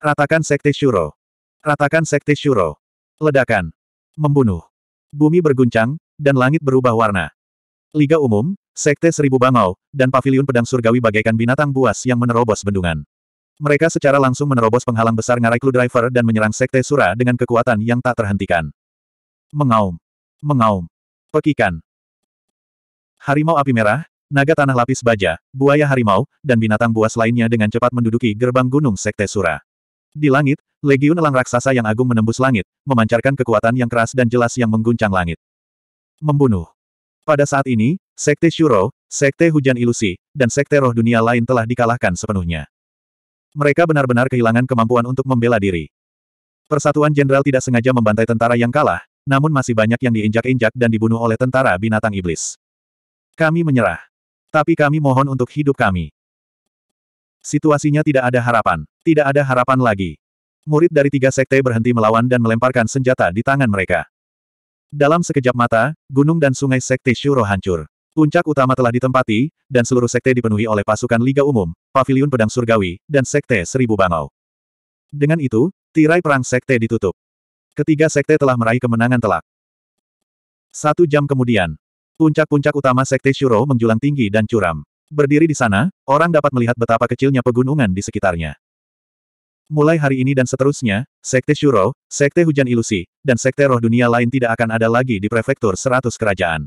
A: Ratakan Sekte Shuro. Ratakan Sekte Shuro. Ledakan. Membunuh. Bumi berguncang, dan langit berubah warna. Liga Umum, Sekte Seribu Bangau, dan Paviliun Pedang Surgawi bagaikan binatang buas yang menerobos bendungan. Mereka secara langsung menerobos penghalang besar ngarai Clue Driver dan menyerang Sekte Sura dengan kekuatan yang tak terhentikan. Mengaum. Mengaum. Pekikan. Harimau api merah, naga tanah lapis baja, buaya harimau, dan binatang buas lainnya dengan cepat menduduki gerbang gunung Sekte Sura. Di langit, legiun elang raksasa yang agung menembus langit, memancarkan kekuatan yang keras dan jelas yang mengguncang langit. Membunuh. Pada saat ini, Sekte Shuro, Sekte Hujan Ilusi, dan Sekte Roh Dunia lain telah dikalahkan sepenuhnya. Mereka benar-benar kehilangan kemampuan untuk membela diri. Persatuan Jenderal tidak sengaja membantai tentara yang kalah, namun masih banyak yang diinjak-injak dan dibunuh oleh tentara binatang iblis. Kami menyerah. Tapi kami mohon untuk hidup kami. Situasinya tidak ada harapan. Tidak ada harapan lagi. Murid dari tiga sekte berhenti melawan dan melemparkan senjata di tangan mereka. Dalam sekejap mata, gunung dan sungai sekte Shuro hancur. Puncak utama telah ditempati, dan seluruh sekte dipenuhi oleh pasukan Liga Umum, Paviliun Pedang Surgawi, dan Sekte Seribu Bangau. Dengan itu, tirai perang sekte ditutup. Ketiga sekte telah meraih kemenangan telak. Satu jam kemudian, puncak-puncak utama sekte Shuro menjulang tinggi dan curam. Berdiri di sana, orang dapat melihat betapa kecilnya pegunungan di sekitarnya. Mulai hari ini dan seterusnya, Sekte Shuro, Sekte Hujan Ilusi, dan Sekte Roh Dunia lain tidak akan ada lagi di prefektur 100 kerajaan.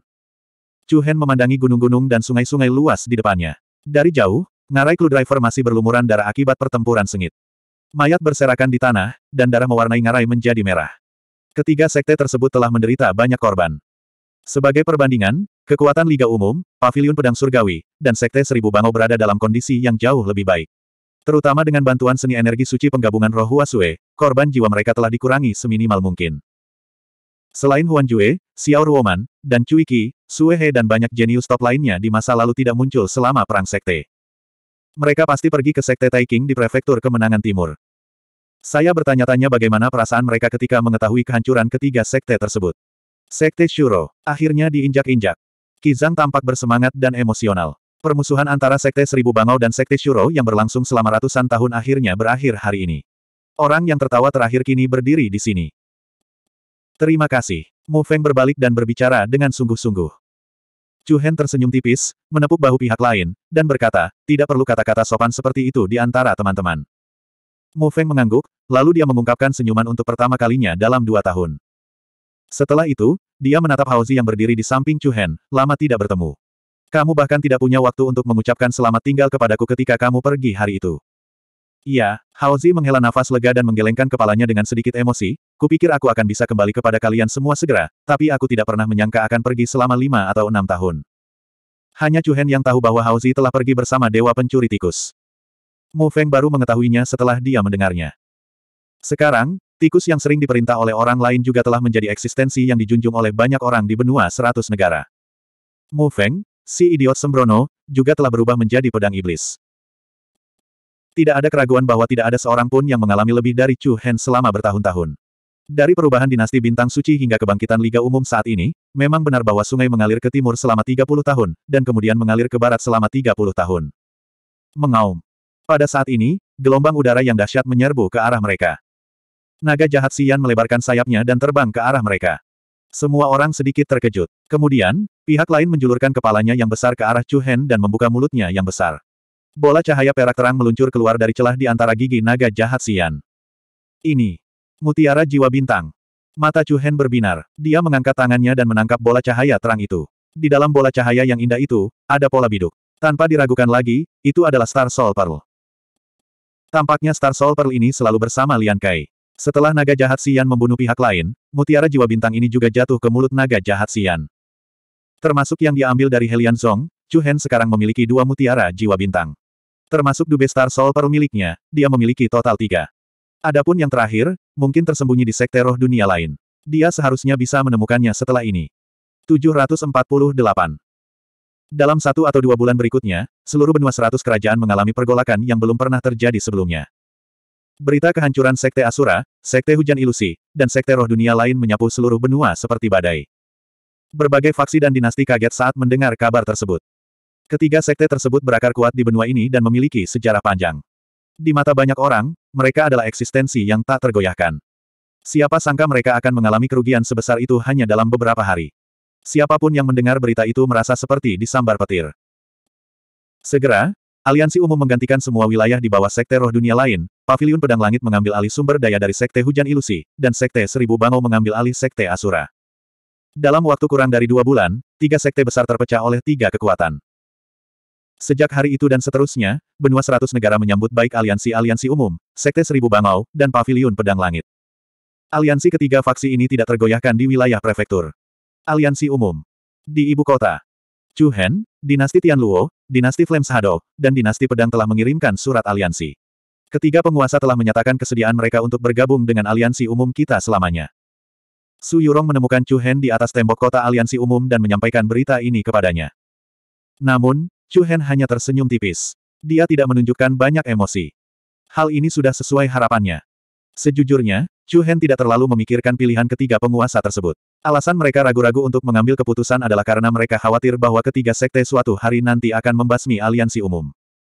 A: Chu Hen memandangi gunung-gunung dan sungai-sungai luas di depannya. Dari jauh, ngarai driver masih berlumuran darah akibat pertempuran sengit. Mayat berserakan di tanah, dan darah mewarnai ngarai menjadi merah. Ketiga sekte tersebut telah menderita banyak korban. Sebagai perbandingan, kekuatan Liga Umum, Paviliun Pedang Surgawi, dan Sekte Seribu Bangau berada dalam kondisi yang jauh lebih baik. Terutama dengan bantuan seni energi suci penggabungan roh Huasue, korban jiwa mereka telah dikurangi seminimal mungkin. Selain Huan Jue, Xiao Ruoman, dan Cui Qi, Sue He dan banyak jenius top lainnya di masa lalu tidak muncul selama perang sekte. Mereka pasti pergi ke sekte Taiking di prefektur kemenangan timur. Saya bertanya-tanya bagaimana perasaan mereka ketika mengetahui kehancuran ketiga sekte tersebut. Sekte Shuro, akhirnya diinjak-injak. Kizang tampak bersemangat dan emosional. Permusuhan antara Sekte Seribu Bangau dan Sekte Shuro yang berlangsung selama ratusan tahun akhirnya berakhir hari ini. Orang yang tertawa terakhir kini berdiri di sini. Terima kasih. Mu Feng berbalik dan berbicara dengan sungguh-sungguh. Chu Hen tersenyum tipis, menepuk bahu pihak lain, dan berkata, tidak perlu kata-kata sopan seperti itu di antara teman-teman. Mu Feng mengangguk, lalu dia mengungkapkan senyuman untuk pertama kalinya dalam dua tahun. Setelah itu, dia menatap Haozi yang berdiri di samping Chu Hen, lama tidak bertemu. Kamu bahkan tidak punya waktu untuk mengucapkan selamat tinggal kepadaku ketika kamu pergi hari itu. Iya, Haozi menghela nafas lega dan menggelengkan kepalanya dengan sedikit emosi, kupikir aku akan bisa kembali kepada kalian semua segera, tapi aku tidak pernah menyangka akan pergi selama lima atau enam tahun. Hanya Chu yang tahu bahwa Haozi telah pergi bersama Dewa Pencuri Tikus. Mu Feng baru mengetahuinya setelah dia mendengarnya. Sekarang, tikus yang sering diperintah oleh orang lain juga telah menjadi eksistensi yang dijunjung oleh banyak orang di benua seratus negara. Mu Feng, si idiot sembrono, juga telah berubah menjadi pedang iblis. Tidak ada keraguan bahwa tidak ada seorang pun yang mengalami lebih dari Chu Hen selama bertahun-tahun. Dari perubahan dinasti Bintang Suci hingga kebangkitan Liga Umum saat ini, memang benar bahwa sungai mengalir ke timur selama 30 tahun, dan kemudian mengalir ke barat selama 30 tahun. Mengaum. Pada saat ini, gelombang udara yang dahsyat menyerbu ke arah mereka. Naga jahat Sian melebarkan sayapnya dan terbang ke arah mereka. Semua orang sedikit terkejut. Kemudian, pihak lain menjulurkan kepalanya yang besar ke arah Chu Hen dan membuka mulutnya yang besar. Bola cahaya perak terang meluncur keluar dari celah di antara gigi naga jahat Sian. Ini. Mutiara jiwa bintang. Mata Chu Hen berbinar. Dia mengangkat tangannya dan menangkap bola cahaya terang itu. Di dalam bola cahaya yang indah itu, ada pola biduk. Tanpa diragukan lagi, itu adalah Star Soul Pearl. Tampaknya Star Soul Pearl ini selalu bersama Lian Kai. Setelah naga jahat Sian membunuh pihak lain, mutiara jiwa bintang ini juga jatuh ke mulut naga jahat Sian. Termasuk yang diambil dari Helian Zong, Chu Hen sekarang memiliki dua mutiara jiwa bintang termasuk Dube Star Soul Peru miliknya, dia memiliki total tiga. Adapun yang terakhir, mungkin tersembunyi di sekte roh dunia lain. Dia seharusnya bisa menemukannya setelah ini. 748 Dalam satu atau dua bulan berikutnya, seluruh benua seratus kerajaan mengalami pergolakan yang belum pernah terjadi sebelumnya. Berita kehancuran Sekte Asura, Sekte Hujan Ilusi, dan Sekte Roh Dunia lain menyapu seluruh benua seperti badai. Berbagai faksi dan dinasti kaget saat mendengar kabar tersebut. Ketiga sekte tersebut berakar kuat di benua ini dan memiliki sejarah panjang. Di mata banyak orang, mereka adalah eksistensi yang tak tergoyahkan. Siapa sangka mereka akan mengalami kerugian sebesar itu hanya dalam beberapa hari. Siapapun yang mendengar berita itu merasa seperti disambar petir. Segera, aliansi umum menggantikan semua wilayah di bawah sekte roh dunia lain, Paviliun Pedang Langit mengambil alih sumber daya dari sekte hujan ilusi, dan sekte seribu Bangau mengambil alih sekte asura. Dalam waktu kurang dari dua bulan, tiga sekte besar terpecah oleh tiga kekuatan. Sejak hari itu dan seterusnya, benua seratus negara menyambut baik aliansi-aliansi umum, Sekte Seribu Bangau, dan Paviliun Pedang Langit. Aliansi ketiga faksi ini tidak tergoyahkan di wilayah prefektur. Aliansi Umum. Di ibu kota. Chuhen, Dinasti Tianluo, Dinasti Flame Sahado, dan Dinasti Pedang telah mengirimkan surat aliansi. Ketiga penguasa telah menyatakan kesediaan mereka untuk bergabung dengan aliansi umum kita selamanya. Su Yurong menemukan Chu Hen di atas tembok kota aliansi umum dan menyampaikan berita ini kepadanya. Namun, Chu Hen hanya tersenyum tipis. Dia tidak menunjukkan banyak emosi. Hal ini sudah sesuai harapannya. Sejujurnya, Chu Hen tidak terlalu memikirkan pilihan ketiga penguasa tersebut. Alasan mereka ragu-ragu untuk mengambil keputusan adalah karena mereka khawatir bahwa ketiga sekte suatu hari nanti akan membasmi aliansi umum.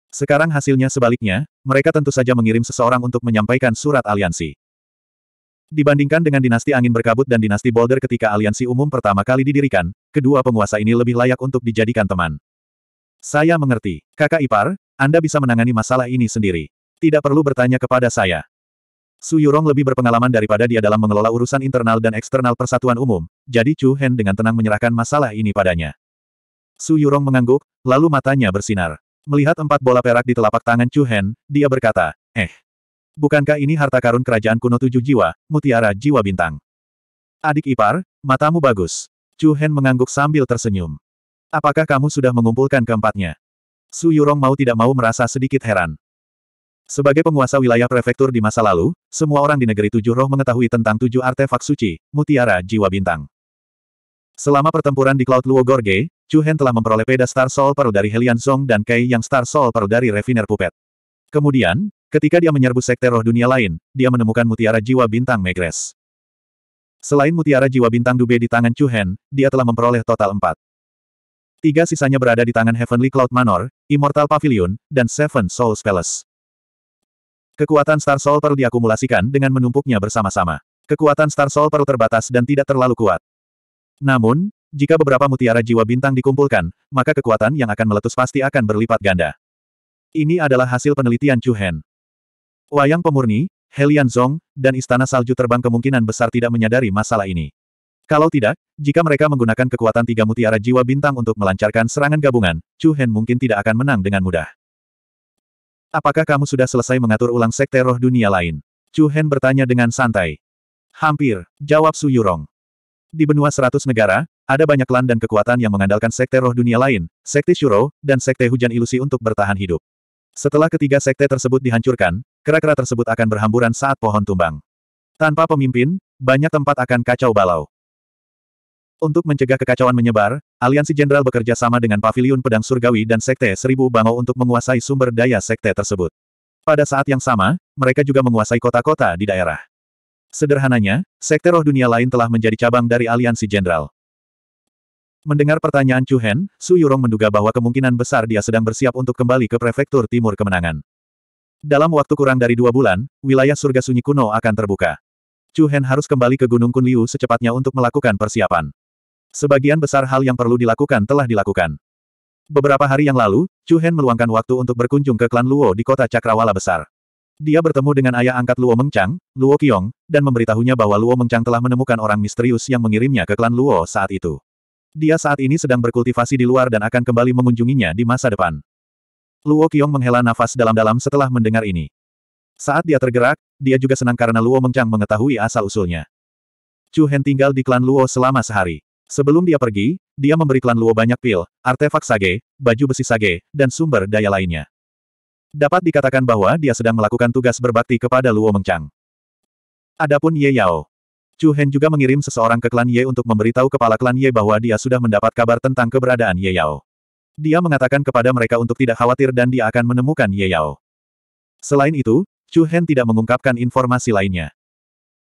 A: Sekarang hasilnya sebaliknya, mereka tentu saja mengirim seseorang untuk menyampaikan surat aliansi. Dibandingkan dengan dinasti angin berkabut dan dinasti boulder ketika aliansi umum pertama kali didirikan, kedua penguasa ini lebih layak untuk dijadikan teman. Saya mengerti. Kakak ipar, Anda bisa menangani masalah ini sendiri. Tidak perlu bertanya kepada saya. Su Yurong lebih berpengalaman daripada dia dalam mengelola urusan internal dan eksternal persatuan umum, jadi Chu Hen dengan tenang menyerahkan masalah ini padanya. Su Yurong mengangguk, lalu matanya bersinar. Melihat empat bola perak di telapak tangan Chu Hen, dia berkata, eh. Bukankah ini harta karun kerajaan kuno tujuh jiwa, mutiara jiwa bintang? Adik ipar, matamu bagus. Chu Hen mengangguk sambil tersenyum. Apakah kamu sudah mengumpulkan keempatnya? Su Yurong mau tidak mau merasa sedikit heran. Sebagai penguasa wilayah prefektur di masa lalu, semua orang di negeri tujuh roh mengetahui tentang tujuh artefak suci, mutiara jiwa bintang. Selama pertempuran di Cloud Luo Gorge, Chu Hen telah memperoleh peda Star Soul Pearl dari Helian Song dan Kai yang Star Soul Pearl dari Refiner Puppet. Kemudian, ketika dia menyerbu sekte roh dunia lain, dia menemukan mutiara jiwa bintang Megres. Selain mutiara jiwa bintang Dube di tangan Chu Hen, dia telah memperoleh total empat. Tiga sisanya berada di tangan Heavenly Cloud Manor, Immortal Pavilion, dan Seven Souls Palace. Kekuatan Star Soul perlu diakumulasikan dengan menumpuknya bersama-sama. Kekuatan Star Soul perlu terbatas dan tidak terlalu kuat. Namun, jika beberapa mutiara jiwa bintang dikumpulkan, maka kekuatan yang akan meletus pasti akan berlipat ganda. Ini adalah hasil penelitian Chu Hen. Wayang pemurni, Helian Zong, dan Istana Salju Terbang kemungkinan besar tidak menyadari masalah ini. Kalau tidak, jika mereka menggunakan kekuatan tiga mutiara jiwa bintang untuk melancarkan serangan gabungan, Chu Hen mungkin tidak akan menang dengan mudah. Apakah kamu sudah selesai mengatur ulang sekte roh dunia lain? Chu Hen bertanya dengan santai. Hampir, jawab Su Yurong. Di benua seratus negara, ada banyak klan dan kekuatan yang mengandalkan sekte roh dunia lain, sekte Shuro, dan sekte hujan ilusi untuk bertahan hidup. Setelah ketiga sekte tersebut dihancurkan, kera-kera tersebut akan berhamburan saat pohon tumbang. Tanpa pemimpin, banyak tempat akan kacau balau. Untuk mencegah kekacauan menyebar, Aliansi Jenderal bekerja sama dengan Paviliun Pedang Surgawi dan Sekte Seribu Bangau untuk menguasai sumber daya sekte tersebut. Pada saat yang sama, mereka juga menguasai kota-kota di daerah. Sederhananya, sekte roh dunia lain telah menjadi cabang dari Aliansi Jenderal. Mendengar pertanyaan Chu Hen, Su Yurong menduga bahwa kemungkinan besar dia sedang bersiap untuk kembali ke Prefektur Timur Kemenangan. Dalam waktu kurang dari dua bulan, wilayah surga sunyi kuno akan terbuka. Chu Hen harus kembali ke Gunung Kunliu secepatnya untuk melakukan persiapan. Sebagian besar hal yang perlu dilakukan telah dilakukan. Beberapa hari yang lalu, Chu Hen meluangkan waktu untuk berkunjung ke klan Luo di kota Cakrawala besar. Dia bertemu dengan ayah angkat Luo Mengchang, Luo Qiong, dan memberitahunya bahwa Luo Mengchang telah menemukan orang misterius yang mengirimnya ke klan Luo saat itu. Dia saat ini sedang berkultivasi di luar dan akan kembali mengunjunginya di masa depan. Luo Qiong menghela nafas dalam-dalam setelah mendengar ini. Saat dia tergerak, dia juga senang karena Luo Mengchang mengetahui asal-usulnya. Chu Hen tinggal di klan Luo selama sehari. Sebelum dia pergi, dia memberi klan Luo banyak pil, artefak sage, baju besi sage, dan sumber daya lainnya. Dapat dikatakan bahwa dia sedang melakukan tugas berbakti kepada Luo Mengchang. Adapun Ye Yao. Chu Hen juga mengirim seseorang ke klan Ye untuk memberitahu kepala klan Ye bahwa dia sudah mendapat kabar tentang keberadaan Ye Yao. Dia mengatakan kepada mereka untuk tidak khawatir dan dia akan menemukan Ye Yao. Selain itu, Chu Hen tidak mengungkapkan informasi lainnya.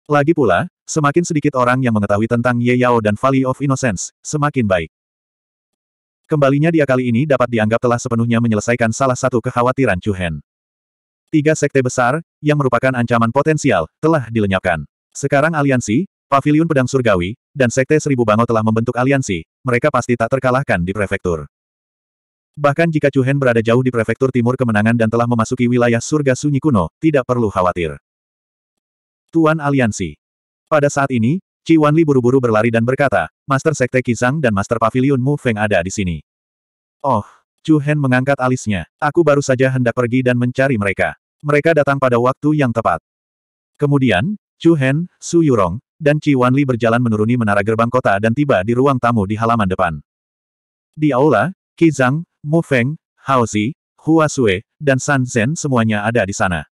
A: Lagi pula, semakin sedikit orang yang mengetahui tentang Ye Yao dan Valley of Innocence, semakin baik. Kembalinya dia kali ini dapat dianggap telah sepenuhnya menyelesaikan salah satu kekhawatiran Chu Hen. Tiga sekte besar, yang merupakan ancaman potensial, telah dilenyapkan. Sekarang aliansi, Pavilion Pedang Surgawi, dan Sekte Seribu Bango telah membentuk aliansi, mereka pasti tak terkalahkan di prefektur. Bahkan jika Chu Hen berada jauh di prefektur timur kemenangan dan telah memasuki wilayah surga sunyi kuno, tidak perlu khawatir. Tuan Aliansi. Pada saat ini, Ci Wanli buru-buru berlari dan berkata, Master Sekte Kisang dan Master Pavilion Mu Feng ada di sini. Oh, Chu Hen mengangkat alisnya. Aku baru saja hendak pergi dan mencari mereka. Mereka datang pada waktu yang tepat. Kemudian, Chu Hen, Su Yurong, dan Ci Wanli berjalan menuruni menara gerbang kota dan tiba di ruang tamu di halaman depan. Di aula, Kizang, Mu Feng, Hao Zi, Hua Sue, dan San Zhen semuanya ada di sana.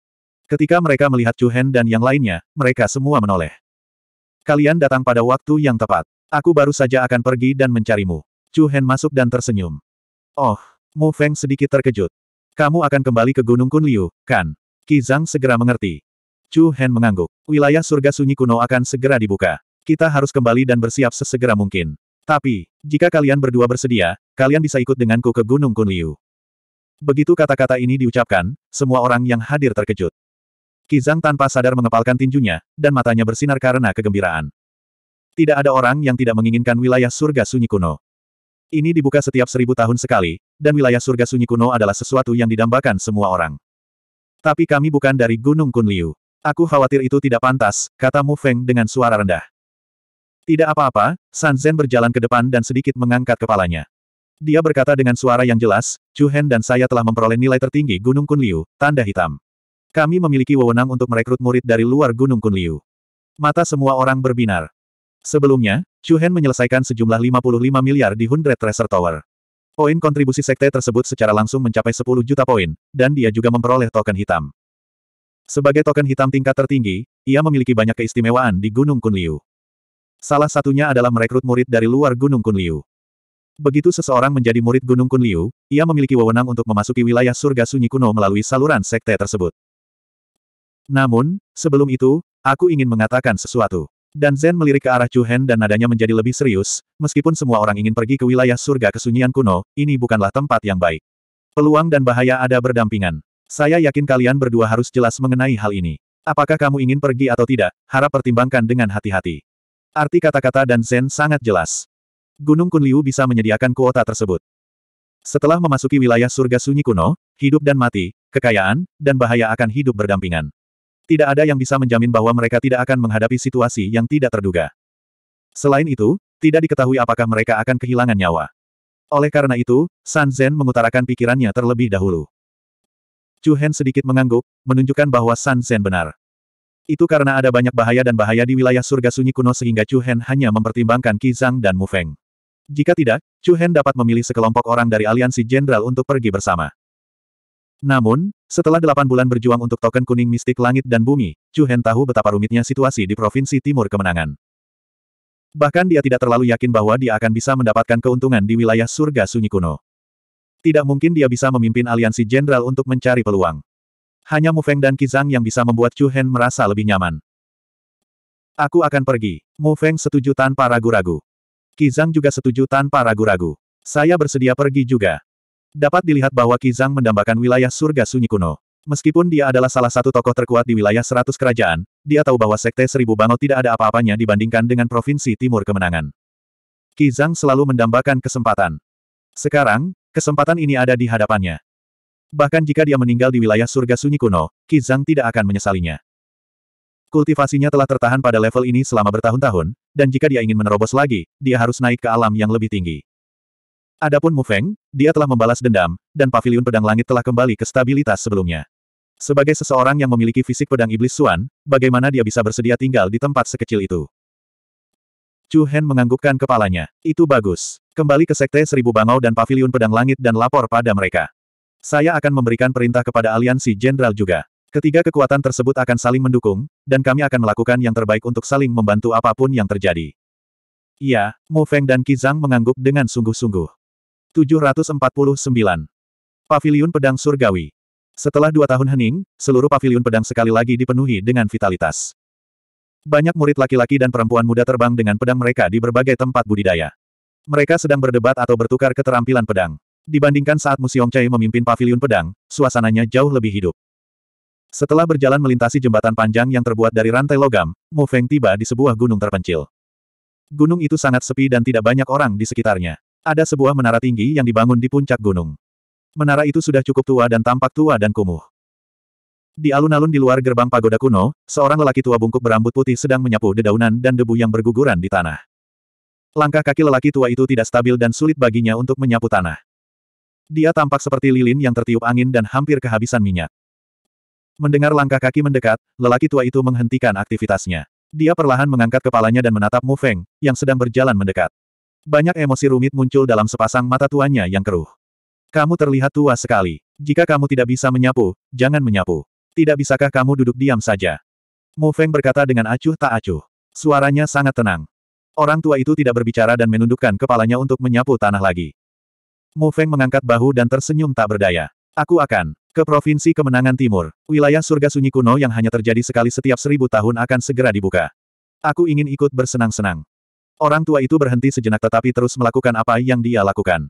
A: Ketika mereka melihat Chu Hen dan yang lainnya, mereka semua menoleh. Kalian datang pada waktu yang tepat. Aku baru saja akan pergi dan mencarimu. Chu Hen masuk dan tersenyum. Oh, Mu Feng sedikit terkejut. Kamu akan kembali ke Gunung Kunliu, kan? Zhang segera mengerti. Chu Hen mengangguk. Wilayah surga sunyi kuno akan segera dibuka. Kita harus kembali dan bersiap sesegera mungkin. Tapi, jika kalian berdua bersedia, kalian bisa ikut denganku ke Gunung Kunliu. Begitu kata-kata ini diucapkan, semua orang yang hadir terkejut. Kizang tanpa sadar mengepalkan tinjunya, dan matanya bersinar karena kegembiraan. Tidak ada orang yang tidak menginginkan wilayah surga sunyi kuno. Ini dibuka setiap seribu tahun sekali, dan wilayah surga sunyi kuno adalah sesuatu yang didambakan semua orang. Tapi kami bukan dari Gunung Kunliu. Aku khawatir itu tidak pantas, kata Mu Feng dengan suara rendah. Tidak apa-apa, San Zen berjalan ke depan dan sedikit mengangkat kepalanya. Dia berkata dengan suara yang jelas, Chu Hen dan saya telah memperoleh nilai tertinggi Gunung Kunliu, tanda hitam. Kami memiliki wewenang untuk merekrut murid dari luar Gunung Kunliu. Mata semua orang berbinar. Sebelumnya, Chu Hen menyelesaikan sejumlah 55 miliar di Hundred Treasure Tower. Poin kontribusi sekte tersebut secara langsung mencapai 10 juta poin, dan dia juga memperoleh token hitam. Sebagai token hitam tingkat tertinggi, ia memiliki banyak keistimewaan di Gunung Kunliu. Salah satunya adalah merekrut murid dari luar Gunung Kunliu. Begitu seseorang menjadi murid Gunung Kunliu, ia memiliki wewenang untuk memasuki wilayah surga sunyi kuno melalui saluran sekte tersebut. Namun, sebelum itu, aku ingin mengatakan sesuatu. Dan Zen melirik ke arah Chu Hen dan nadanya menjadi lebih serius, meskipun semua orang ingin pergi ke wilayah surga kesunyian kuno, ini bukanlah tempat yang baik. Peluang dan bahaya ada berdampingan. Saya yakin kalian berdua harus jelas mengenai hal ini. Apakah kamu ingin pergi atau tidak, harap pertimbangkan dengan hati-hati. Arti kata-kata dan Zen sangat jelas. Gunung Kunliu bisa menyediakan kuota tersebut. Setelah memasuki wilayah surga sunyi kuno, hidup dan mati, kekayaan, dan bahaya akan hidup berdampingan tidak ada yang bisa menjamin bahwa mereka tidak akan menghadapi situasi yang tidak terduga. Selain itu, tidak diketahui apakah mereka akan kehilangan nyawa. Oleh karena itu, San Zen mengutarakan pikirannya terlebih dahulu. Chu Hen sedikit mengangguk, menunjukkan bahwa San Zen benar. Itu karena ada banyak bahaya dan bahaya di wilayah surga sunyi kuno sehingga Chu Hen hanya mempertimbangkan Qi Zhang dan Mu Feng. Jika tidak, Chu Hen dapat memilih sekelompok orang dari aliansi jenderal untuk pergi bersama. Namun, setelah delapan bulan berjuang untuk token kuning mistik langit dan bumi, Chu Hen tahu betapa rumitnya situasi di Provinsi Timur Kemenangan. Bahkan dia tidak terlalu yakin bahwa dia akan bisa mendapatkan keuntungan di wilayah surga sunyi kuno. Tidak mungkin dia bisa memimpin aliansi jenderal untuk mencari peluang. Hanya Mu Feng dan Kizang yang bisa membuat Chu Hen merasa lebih nyaman. Aku akan pergi. Mu Feng setuju tanpa ragu-ragu. Kizang juga setuju tanpa ragu-ragu. Saya bersedia pergi juga. Dapat dilihat bahwa Kizang mendambakan wilayah surga sunyi kuno. Meskipun dia adalah salah satu tokoh terkuat di wilayah seratus kerajaan, dia tahu bahwa Sekte Seribu Bango tidak ada apa-apanya dibandingkan dengan Provinsi Timur Kemenangan. Kizang selalu mendambakan kesempatan. Sekarang, kesempatan ini ada di hadapannya. Bahkan jika dia meninggal di wilayah surga sunyi kuno, Kizang tidak akan menyesalinya. Kultivasinya telah tertahan pada level ini selama bertahun-tahun, dan jika dia ingin menerobos lagi, dia harus naik ke alam yang lebih tinggi. Adapun Mu Feng, dia telah membalas dendam, dan pavilion pedang langit telah kembali ke stabilitas sebelumnya. Sebagai seseorang yang memiliki fisik pedang iblis Suan, bagaimana dia bisa bersedia tinggal di tempat sekecil itu? Chu Hen menganggukkan kepalanya. Itu bagus. Kembali ke Sekte Seribu Bangau dan Paviliun Pedang Langit dan lapor pada mereka. Saya akan memberikan perintah kepada aliansi jenderal juga. Ketiga kekuatan tersebut akan saling mendukung, dan kami akan melakukan yang terbaik untuk saling membantu apapun yang terjadi. Iya, Mu Feng dan Qi mengangguk dengan sungguh-sungguh. 749. Paviliun Pedang Surgawi. Setelah dua tahun hening, seluruh pavilion pedang sekali lagi dipenuhi dengan vitalitas. Banyak murid laki-laki dan perempuan muda terbang dengan pedang mereka di berbagai tempat budidaya. Mereka sedang berdebat atau bertukar keterampilan pedang. Dibandingkan saat Museum Chai memimpin pavilion pedang, suasananya jauh lebih hidup. Setelah berjalan melintasi jembatan panjang yang terbuat dari rantai logam, Mu Feng tiba di sebuah gunung terpencil. Gunung itu sangat sepi dan tidak banyak orang di sekitarnya. Ada sebuah menara tinggi yang dibangun di puncak gunung. Menara itu sudah cukup tua dan tampak tua dan kumuh. Di alun-alun di luar gerbang pagoda kuno, seorang lelaki tua bungkuk berambut putih sedang menyapu dedaunan dan debu yang berguguran di tanah. Langkah kaki lelaki tua itu tidak stabil dan sulit baginya untuk menyapu tanah. Dia tampak seperti lilin yang tertiup angin dan hampir kehabisan minyak. Mendengar langkah kaki mendekat, lelaki tua itu menghentikan aktivitasnya. Dia perlahan mengangkat kepalanya dan menatap Mu Feng, yang sedang berjalan mendekat. Banyak emosi rumit muncul dalam sepasang mata tuannya yang keruh. Kamu terlihat tua sekali. Jika kamu tidak bisa menyapu, jangan menyapu. Tidak bisakah kamu duduk diam saja? Mu Feng berkata dengan acuh tak acuh. Suaranya sangat tenang. Orang tua itu tidak berbicara dan menundukkan kepalanya untuk menyapu tanah lagi. Mu Feng mengangkat bahu dan tersenyum tak berdaya. Aku akan ke Provinsi Kemenangan Timur. Wilayah surga sunyi kuno yang hanya terjadi sekali setiap seribu tahun akan segera dibuka. Aku ingin ikut bersenang-senang. Orang tua itu berhenti sejenak tetapi terus melakukan apa yang dia lakukan.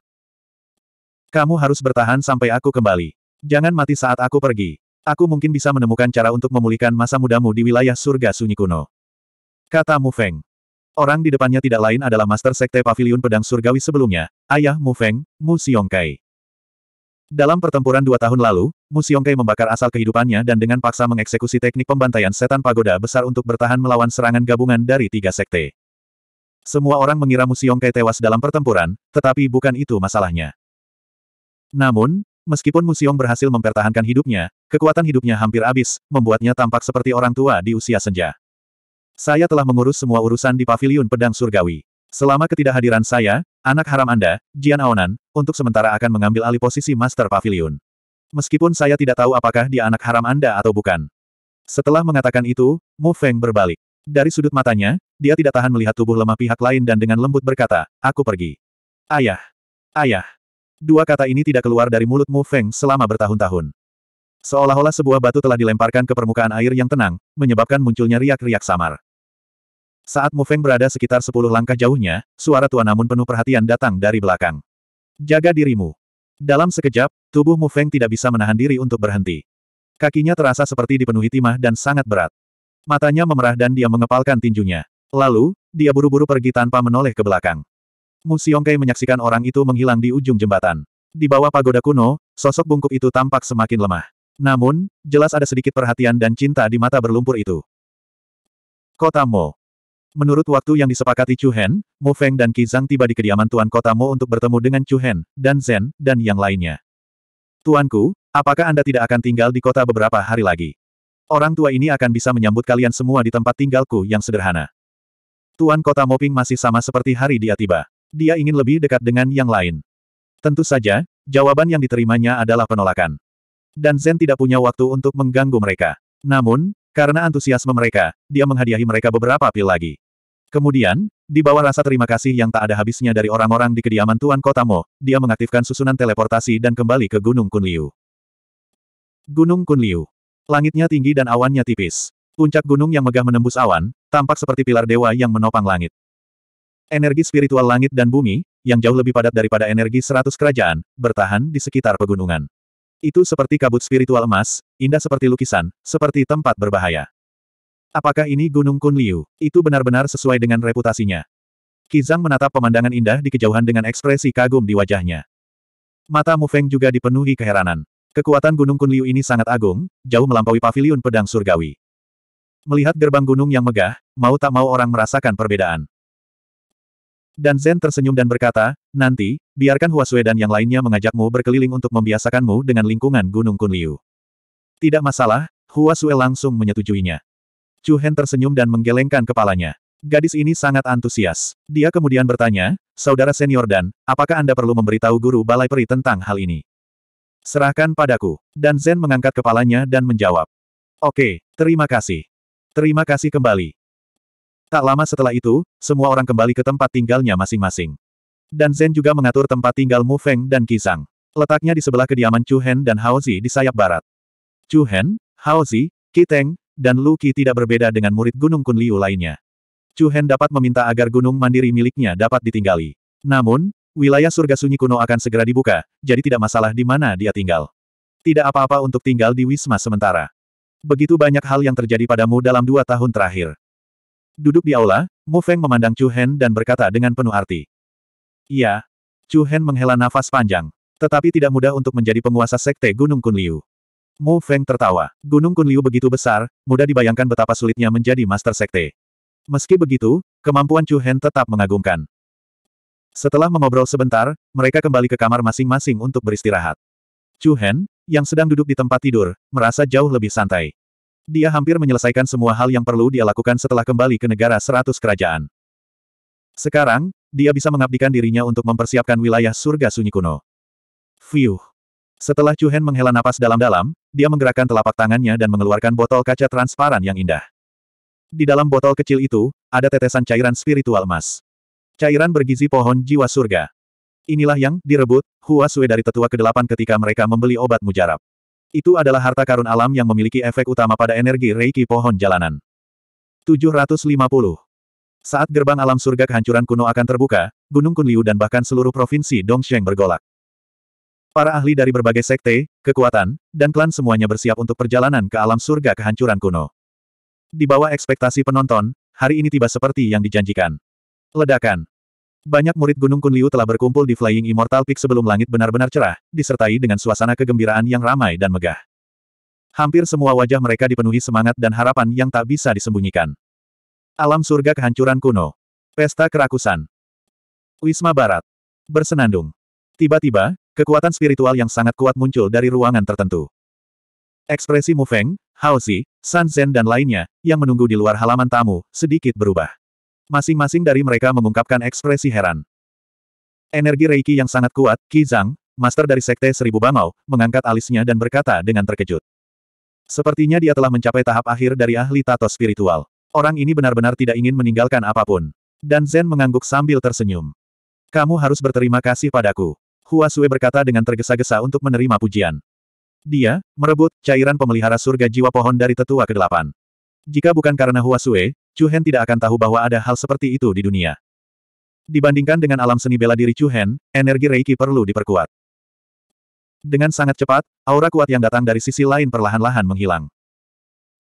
A: Kamu harus bertahan sampai aku kembali. Jangan mati saat aku pergi. Aku mungkin bisa menemukan cara untuk memulihkan masa mudamu di wilayah surga sunyi kuno. Kata Mu Feng. Orang di depannya tidak lain adalah Master Sekte Paviliun Pedang Surgawi sebelumnya, ayah Mu Feng, Mu Xiongkai. Dalam pertempuran dua tahun lalu, Mu Xiongkai membakar asal kehidupannya dan dengan paksa mengeksekusi teknik pembantaian setan pagoda besar untuk bertahan melawan serangan gabungan dari tiga sekte. Semua orang mengira Kai tewas dalam pertempuran, tetapi bukan itu masalahnya. Namun, meskipun Musiong berhasil mempertahankan hidupnya, kekuatan hidupnya hampir habis, membuatnya tampak seperti orang tua di usia senja. Saya telah mengurus semua urusan di paviliun pedang surgawi. Selama ketidakhadiran saya, anak haram Anda, Jian Aonan, untuk sementara akan mengambil alih posisi Master Paviliun. Meskipun saya tidak tahu apakah dia anak haram Anda atau bukan. Setelah mengatakan itu, Mu Feng berbalik. Dari sudut matanya, dia tidak tahan melihat tubuh lemah pihak lain dan dengan lembut berkata, aku pergi. Ayah. Ayah. Dua kata ini tidak keluar dari mulut Mu Feng selama bertahun-tahun. Seolah-olah sebuah batu telah dilemparkan ke permukaan air yang tenang, menyebabkan munculnya riak-riak samar. Saat Mu Feng berada sekitar sepuluh langkah jauhnya, suara tua namun penuh perhatian datang dari belakang. Jaga dirimu. Dalam sekejap, tubuh Mu Feng tidak bisa menahan diri untuk berhenti. Kakinya terasa seperti dipenuhi timah dan sangat berat. Matanya memerah dan dia mengepalkan tinjunya. Lalu, dia buru-buru pergi tanpa menoleh ke belakang. Mu Xiongkai menyaksikan orang itu menghilang di ujung jembatan. Di bawah pagoda kuno, sosok bungkuk itu tampak semakin lemah. Namun, jelas ada sedikit perhatian dan cinta di mata berlumpur itu. Kota Mo Menurut waktu yang disepakati Chu Hen, Mu Feng dan Qi Zhang tiba di kediaman Tuan Kota Mo untuk bertemu dengan Chu Hen, dan Zen, dan yang lainnya. Tuanku, apakah Anda tidak akan tinggal di kota beberapa hari lagi? Orang tua ini akan bisa menyambut kalian semua di tempat tinggalku yang sederhana. Tuan kota Moping masih sama seperti hari dia tiba. Dia ingin lebih dekat dengan yang lain. Tentu saja, jawaban yang diterimanya adalah penolakan. Dan Zen tidak punya waktu untuk mengganggu mereka. Namun, karena antusiasme mereka, dia menghadiahi mereka beberapa pil lagi. Kemudian, di bawah rasa terima kasih yang tak ada habisnya dari orang-orang di kediaman Tuan Kota Mo, dia mengaktifkan susunan teleportasi dan kembali ke Gunung Kunliu. Gunung Kunliu Langitnya tinggi dan awannya tipis. Puncak gunung yang megah menembus awan, tampak seperti pilar dewa yang menopang langit. Energi spiritual langit dan bumi, yang jauh lebih padat daripada energi seratus kerajaan, bertahan di sekitar pegunungan. Itu seperti kabut spiritual emas, indah seperti lukisan, seperti tempat berbahaya. Apakah ini Gunung Kunliu? Itu benar-benar sesuai dengan reputasinya. Kizang menatap pemandangan indah di kejauhan dengan ekspresi kagum di wajahnya. Mata Mu Feng juga dipenuhi keheranan. Kekuatan Gunung Kunliu ini sangat agung, jauh melampaui pavilion pedang surgawi. Melihat gerbang gunung yang megah, mau tak mau orang merasakan perbedaan. Dan Zen tersenyum dan berkata, nanti, biarkan Huasue dan yang lainnya mengajakmu berkeliling untuk membiasakanmu dengan lingkungan Gunung Kunliu. Tidak masalah, Huasue langsung menyetujuinya. Chu Hen tersenyum dan menggelengkan kepalanya. Gadis ini sangat antusias. Dia kemudian bertanya, Saudara senior Dan, apakah Anda perlu memberitahu guru balai peri tentang hal ini? Serahkan padaku. Dan Zen mengangkat kepalanya dan menjawab. Oke, terima kasih. Terima kasih kembali. Tak lama setelah itu, semua orang kembali ke tempat tinggalnya masing-masing. Dan Zen juga mengatur tempat tinggal Mu Feng dan Kisang. Letaknya di sebelah kediaman Chu Hen dan Hao Zi di sayap barat. Chu Hen, Hao Ki Kiteng, dan Lu Qi tidak berbeda dengan murid Gunung Kun Liu lainnya. Chu Hen dapat meminta agar gunung mandiri miliknya dapat ditinggali. Namun, wilayah surga sunyi kuno akan segera dibuka, jadi tidak masalah di mana dia tinggal. Tidak apa-apa untuk tinggal di Wisma sementara. Begitu banyak hal yang terjadi padamu dalam dua tahun terakhir. Duduk di aula, Mu Feng memandang Chu Hen dan berkata dengan penuh arti. Iya. Chu Hen menghela nafas panjang. Tetapi tidak mudah untuk menjadi penguasa sekte Gunung Kunliu. Mu Feng tertawa. Gunung Kunliu begitu besar, mudah dibayangkan betapa sulitnya menjadi master sekte. Meski begitu, kemampuan Chu Hen tetap mengagumkan. Setelah mengobrol sebentar, mereka kembali ke kamar masing-masing untuk beristirahat. Chu Hen, yang sedang duduk di tempat tidur, merasa jauh lebih santai. Dia hampir menyelesaikan semua hal yang perlu dia lakukan setelah kembali ke negara seratus kerajaan. Sekarang, dia bisa mengabdikan dirinya untuk mempersiapkan wilayah surga sunyi kuno. Fiuh. Setelah Chu Hen menghela napas dalam-dalam, dia menggerakkan telapak tangannya dan mengeluarkan botol kaca transparan yang indah. Di dalam botol kecil itu, ada tetesan cairan spiritual emas. Cairan bergizi pohon jiwa surga. Inilah yang direbut Hua Sui dari tetua kedelapan ketika mereka membeli obat mujarab. Itu adalah harta karun alam yang memiliki efek utama pada energi reiki pohon jalanan. 750. Saat gerbang alam surga kehancuran kuno akan terbuka, Gunung Kunliu dan bahkan seluruh provinsi Dongsheng bergolak. Para ahli dari berbagai sekte, kekuatan, dan klan semuanya bersiap untuk perjalanan ke alam surga kehancuran kuno. Di bawah ekspektasi penonton, hari ini tiba seperti yang dijanjikan. Ledakan. Banyak murid Gunung Kunliu telah berkumpul di Flying Immortal Peak sebelum langit benar-benar cerah, disertai dengan suasana kegembiraan yang ramai dan megah. Hampir semua wajah mereka dipenuhi semangat dan harapan yang tak bisa disembunyikan. Alam surga kehancuran kuno. Pesta kerakusan. Wisma Barat. Bersenandung. Tiba-tiba, kekuatan spiritual yang sangat kuat muncul dari ruangan tertentu. Ekspresi Mu Feng, Hao Xi, San Zen dan lainnya, yang menunggu di luar halaman tamu, sedikit berubah. Masing-masing dari mereka mengungkapkan ekspresi heran. Energi Reiki yang sangat kuat, Qi Zhang, master dari Sekte Seribu Bangau, mengangkat alisnya dan berkata dengan terkejut. Sepertinya dia telah mencapai tahap akhir dari ahli tato spiritual. Orang ini benar-benar tidak ingin meninggalkan apapun. Dan Zen mengangguk sambil tersenyum. Kamu harus berterima kasih padaku. Hua Sui berkata dengan tergesa-gesa untuk menerima pujian. Dia, merebut, cairan pemelihara surga jiwa pohon dari tetua ke-8. Jika bukan karena Hua Sui, Chu Hen tidak akan tahu bahwa ada hal seperti itu di dunia. Dibandingkan dengan alam seni bela diri Chu Hen, energi Reiki perlu diperkuat. Dengan sangat cepat, aura kuat yang datang dari sisi lain perlahan-lahan menghilang.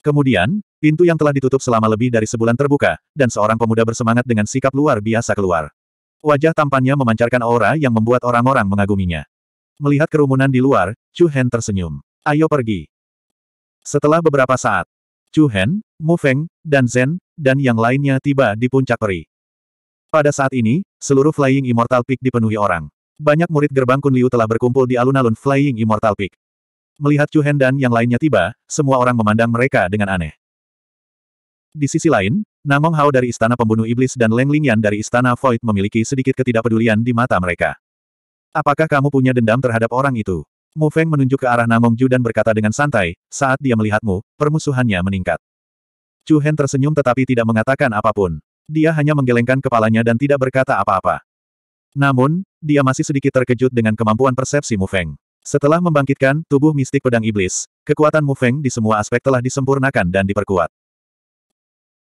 A: Kemudian, pintu yang telah ditutup selama lebih dari sebulan terbuka, dan seorang pemuda bersemangat dengan sikap luar biasa keluar. Wajah tampannya memancarkan aura yang membuat orang-orang mengaguminya. Melihat kerumunan di luar, Chu Hen tersenyum. Ayo pergi. Setelah beberapa saat, Chu Hen, Mu Feng, dan Zen dan yang lainnya tiba di puncak peri. Pada saat ini, seluruh Flying Immortal Peak dipenuhi orang. Banyak murid gerbang Kun Liu telah berkumpul di alun-alun Flying Immortal Peak. Melihat Chu Hen dan yang lainnya tiba, semua orang memandang mereka dengan aneh. Di sisi lain, Namong Hao dari Istana Pembunuh Iblis dan Leng Lingyan dari Istana Void memiliki sedikit ketidakpedulian di mata mereka. Apakah kamu punya dendam terhadap orang itu? Mu Feng menunjuk ke arah Namong Ju dan berkata dengan santai, saat dia melihatmu, permusuhannya meningkat. Chu Hen tersenyum tetapi tidak mengatakan apapun. Dia hanya menggelengkan kepalanya dan tidak berkata apa-apa. Namun, dia masih sedikit terkejut dengan kemampuan persepsi Mu Feng. Setelah membangkitkan tubuh mistik pedang iblis, kekuatan Mu Feng di semua aspek telah disempurnakan dan diperkuat.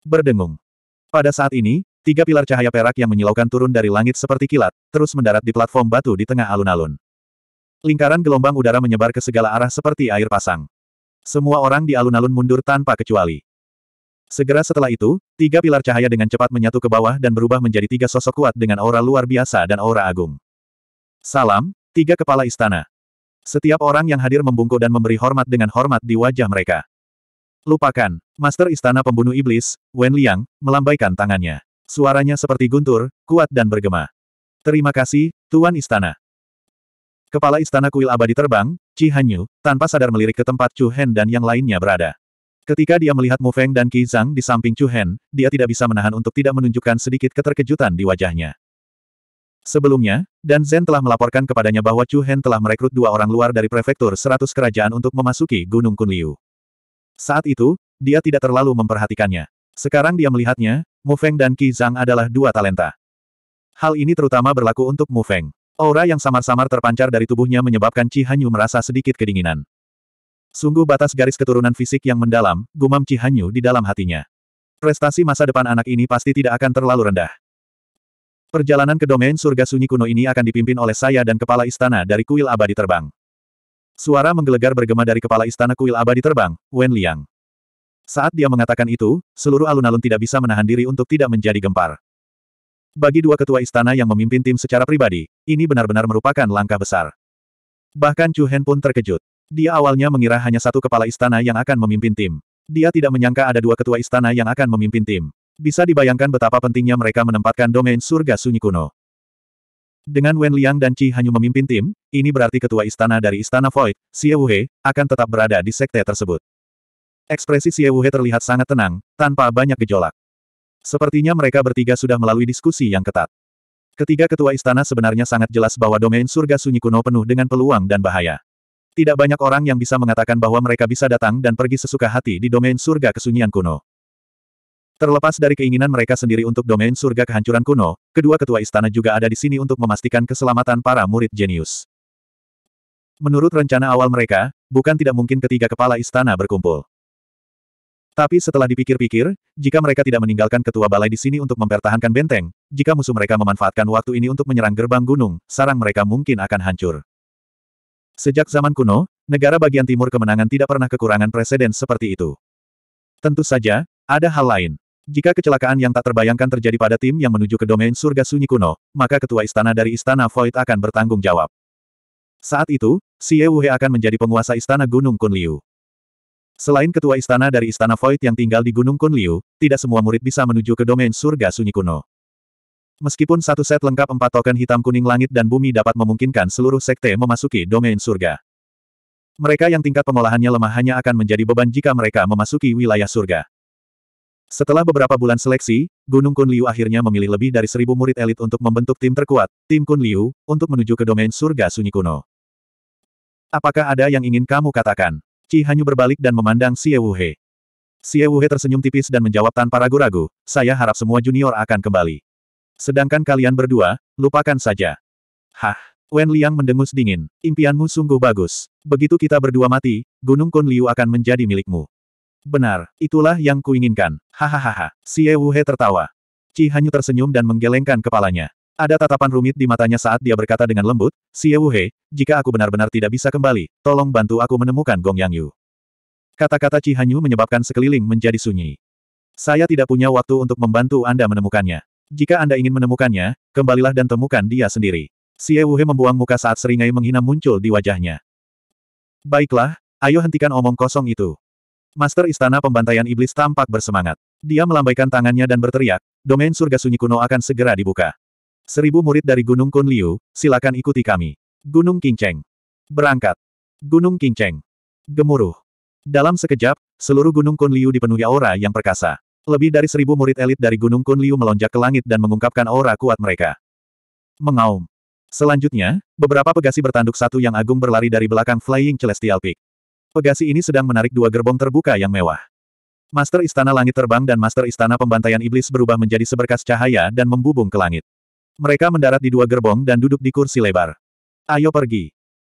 A: Berdengung. Pada saat ini, tiga pilar cahaya perak yang menyilaukan turun dari langit seperti kilat, terus mendarat di platform batu di tengah alun-alun. Lingkaran gelombang udara menyebar ke segala arah seperti air pasang. Semua orang di alun-alun mundur tanpa kecuali. Segera setelah itu, tiga pilar cahaya dengan cepat menyatu ke bawah dan berubah menjadi tiga sosok kuat dengan aura luar biasa dan aura agung. Salam, tiga kepala istana. Setiap orang yang hadir membungkuk dan memberi hormat dengan hormat di wajah mereka. Lupakan, Master Istana Pembunuh Iblis, Wen Liang, melambaikan tangannya. Suaranya seperti guntur, kuat dan bergema. Terima kasih, Tuan Istana. Kepala Istana Kuil Abadi terbang, Chi Hanyu, tanpa sadar melirik ke tempat Chu Hen dan yang lainnya berada. Ketika dia melihat Mu Feng dan Qi Zhang di samping Chu Hen, dia tidak bisa menahan untuk tidak menunjukkan sedikit keterkejutan di wajahnya. Sebelumnya, Dan Zhen telah melaporkan kepadanya bahwa Chu Hen telah merekrut dua orang luar dari prefektur seratus kerajaan untuk memasuki Gunung Kunliu. Saat itu, dia tidak terlalu memperhatikannya. Sekarang dia melihatnya, Mu Feng dan Qi Zhang adalah dua talenta. Hal ini terutama berlaku untuk Mu Feng. Aura yang samar-samar terpancar dari tubuhnya menyebabkan Ci Hanyu merasa sedikit kedinginan. Sungguh batas garis keturunan fisik yang mendalam, gumam Cihanyu di dalam hatinya. Prestasi masa depan anak ini pasti tidak akan terlalu rendah. Perjalanan ke domain surga sunyi kuno ini akan dipimpin oleh saya dan kepala istana dari kuil abadi terbang. Suara menggelegar bergema dari kepala istana kuil abadi terbang, Wen Liang. Saat dia mengatakan itu, seluruh alun-alun tidak bisa menahan diri untuk tidak menjadi gempar. Bagi dua ketua istana yang memimpin tim secara pribadi, ini benar-benar merupakan langkah besar. Bahkan Chu Hen pun terkejut. Dia awalnya mengira hanya satu kepala istana yang akan memimpin tim. Dia tidak menyangka ada dua ketua istana yang akan memimpin tim. Bisa dibayangkan betapa pentingnya mereka menempatkan domain surga sunyi kuno. Dengan Wen Liang dan Chi Hanyu memimpin tim, ini berarti ketua istana dari Istana Void, Xie Wuhe, akan tetap berada di sekte tersebut. Ekspresi Xie Wuhe terlihat sangat tenang, tanpa banyak gejolak. Sepertinya mereka bertiga sudah melalui diskusi yang ketat. Ketiga ketua istana sebenarnya sangat jelas bahwa domain surga sunyi kuno penuh dengan peluang dan bahaya. Tidak banyak orang yang bisa mengatakan bahwa mereka bisa datang dan pergi sesuka hati di domain surga kesunyian kuno. Terlepas dari keinginan mereka sendiri untuk domain surga kehancuran kuno, kedua ketua istana juga ada di sini untuk memastikan keselamatan para murid jenius. Menurut rencana awal mereka, bukan tidak mungkin ketiga kepala istana berkumpul. Tapi setelah dipikir-pikir, jika mereka tidak meninggalkan ketua balai di sini untuk mempertahankan benteng, jika musuh mereka memanfaatkan waktu ini untuk menyerang gerbang gunung, sarang mereka mungkin akan hancur. Sejak zaman kuno, negara bagian timur kemenangan tidak pernah kekurangan presiden seperti itu. Tentu saja, ada hal lain. Jika kecelakaan yang tak terbayangkan terjadi pada tim yang menuju ke domain surga sunyi kuno, maka ketua istana dari istana Void akan bertanggung jawab. Saat itu, Si Yewuhe akan menjadi penguasa istana Gunung Kunliu. Selain ketua istana dari istana Void yang tinggal di Gunung Kunliu, tidak semua murid bisa menuju ke domain surga sunyi kuno. Meskipun satu set lengkap empat token hitam kuning langit dan bumi dapat memungkinkan seluruh sekte memasuki domain surga. Mereka yang tingkat pengolahannya lemah hanya akan menjadi beban jika mereka memasuki wilayah surga. Setelah beberapa bulan seleksi, Gunung Kun Liu akhirnya memilih lebih dari seribu murid elit untuk membentuk tim terkuat, tim Kun Liu, untuk menuju ke domain surga sunyi kuno. Apakah ada yang ingin kamu katakan? Ci Hanyu berbalik dan memandang Xie Wuhe. Xie Wuhe tersenyum tipis dan menjawab tanpa ragu-ragu, saya harap semua junior akan kembali. Sedangkan kalian berdua, lupakan saja. Hah, Wen Liang mendengus dingin. Impianmu sungguh bagus. Begitu kita berdua mati, Gunung Kun Liu akan menjadi milikmu. Benar, itulah yang kuinginkan. Hahaha, Xie Wuhe tertawa. Qi Hanyu tersenyum dan menggelengkan kepalanya. Ada tatapan rumit di matanya saat dia berkata dengan lembut, Xie Wuhe, jika aku benar-benar tidak bisa kembali, tolong bantu aku menemukan Gong Yang Yu. Kata-kata Cihanyu Hanyu menyebabkan sekeliling menjadi sunyi. Saya tidak punya waktu untuk membantu Anda menemukannya. Jika Anda ingin menemukannya, kembalilah dan temukan dia sendiri. Xie Wuhe membuang muka saat seringai menghina muncul di wajahnya. Baiklah, ayo hentikan omong kosong itu. Master Istana Pembantaian Iblis tampak bersemangat. Dia melambaikan tangannya dan berteriak, domain surga sunyi kuno akan segera dibuka. Seribu murid dari Gunung Liu, silakan ikuti kami. Gunung Kinceng. Berangkat. Gunung Kinceng. Gemuruh. Dalam sekejap, seluruh Gunung Liu dipenuhi aura yang perkasa. Lebih dari seribu murid elit dari Gunung Kunliu melonjak ke langit dan mengungkapkan aura kuat mereka. Mengaum. Selanjutnya, beberapa pegasi bertanduk satu yang agung berlari dari belakang Flying Celestial Peak. Pegasi ini sedang menarik dua gerbong terbuka yang mewah. Master Istana Langit Terbang dan Master Istana Pembantaian Iblis berubah menjadi seberkas cahaya dan membubung ke langit. Mereka mendarat di dua gerbong dan duduk di kursi lebar. Ayo pergi.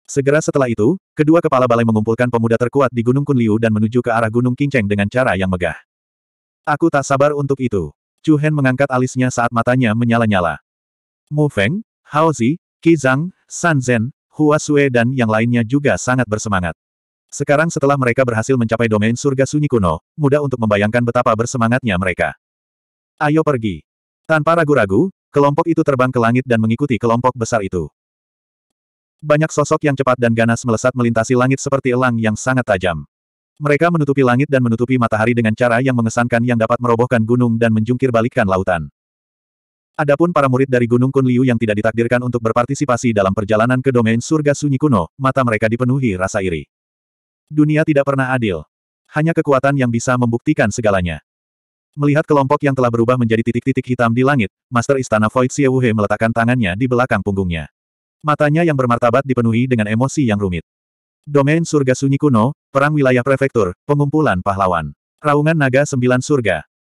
A: Segera setelah itu, kedua kepala balai mengumpulkan pemuda terkuat di Gunung Kunliu dan menuju ke arah Gunung Kinceng dengan cara yang megah. Aku tak sabar untuk itu. Chu Hen mengangkat alisnya saat matanya menyala-nyala. Mu Feng, Hao Zi, Qi Zhang, San Zhen, Hua Sue dan yang lainnya juga sangat bersemangat. Sekarang setelah mereka berhasil mencapai domain surga sunyi kuno, mudah untuk membayangkan betapa bersemangatnya mereka. Ayo pergi. Tanpa ragu-ragu, kelompok itu terbang ke langit dan mengikuti kelompok besar itu. Banyak sosok yang cepat dan ganas melesat melintasi langit seperti elang yang sangat tajam. Mereka menutupi langit dan menutupi matahari dengan cara yang mengesankan yang dapat merobohkan gunung dan menjungkir balikkan lautan. Adapun para murid dari Gunung Kunliu yang tidak ditakdirkan untuk berpartisipasi dalam perjalanan ke domain surga sunyi kuno, mata mereka dipenuhi rasa iri. Dunia tidak pernah adil. Hanya kekuatan yang bisa membuktikan segalanya. Melihat kelompok yang telah berubah menjadi titik-titik hitam di langit, Master Istana Void Siewuhe meletakkan tangannya di belakang punggungnya. Matanya yang bermartabat dipenuhi dengan emosi yang rumit. Domain Surga Sunyi Kuno, Perang Wilayah Prefektur, Pengumpulan Pahlawan. Raungan Naga Sembilan Surga.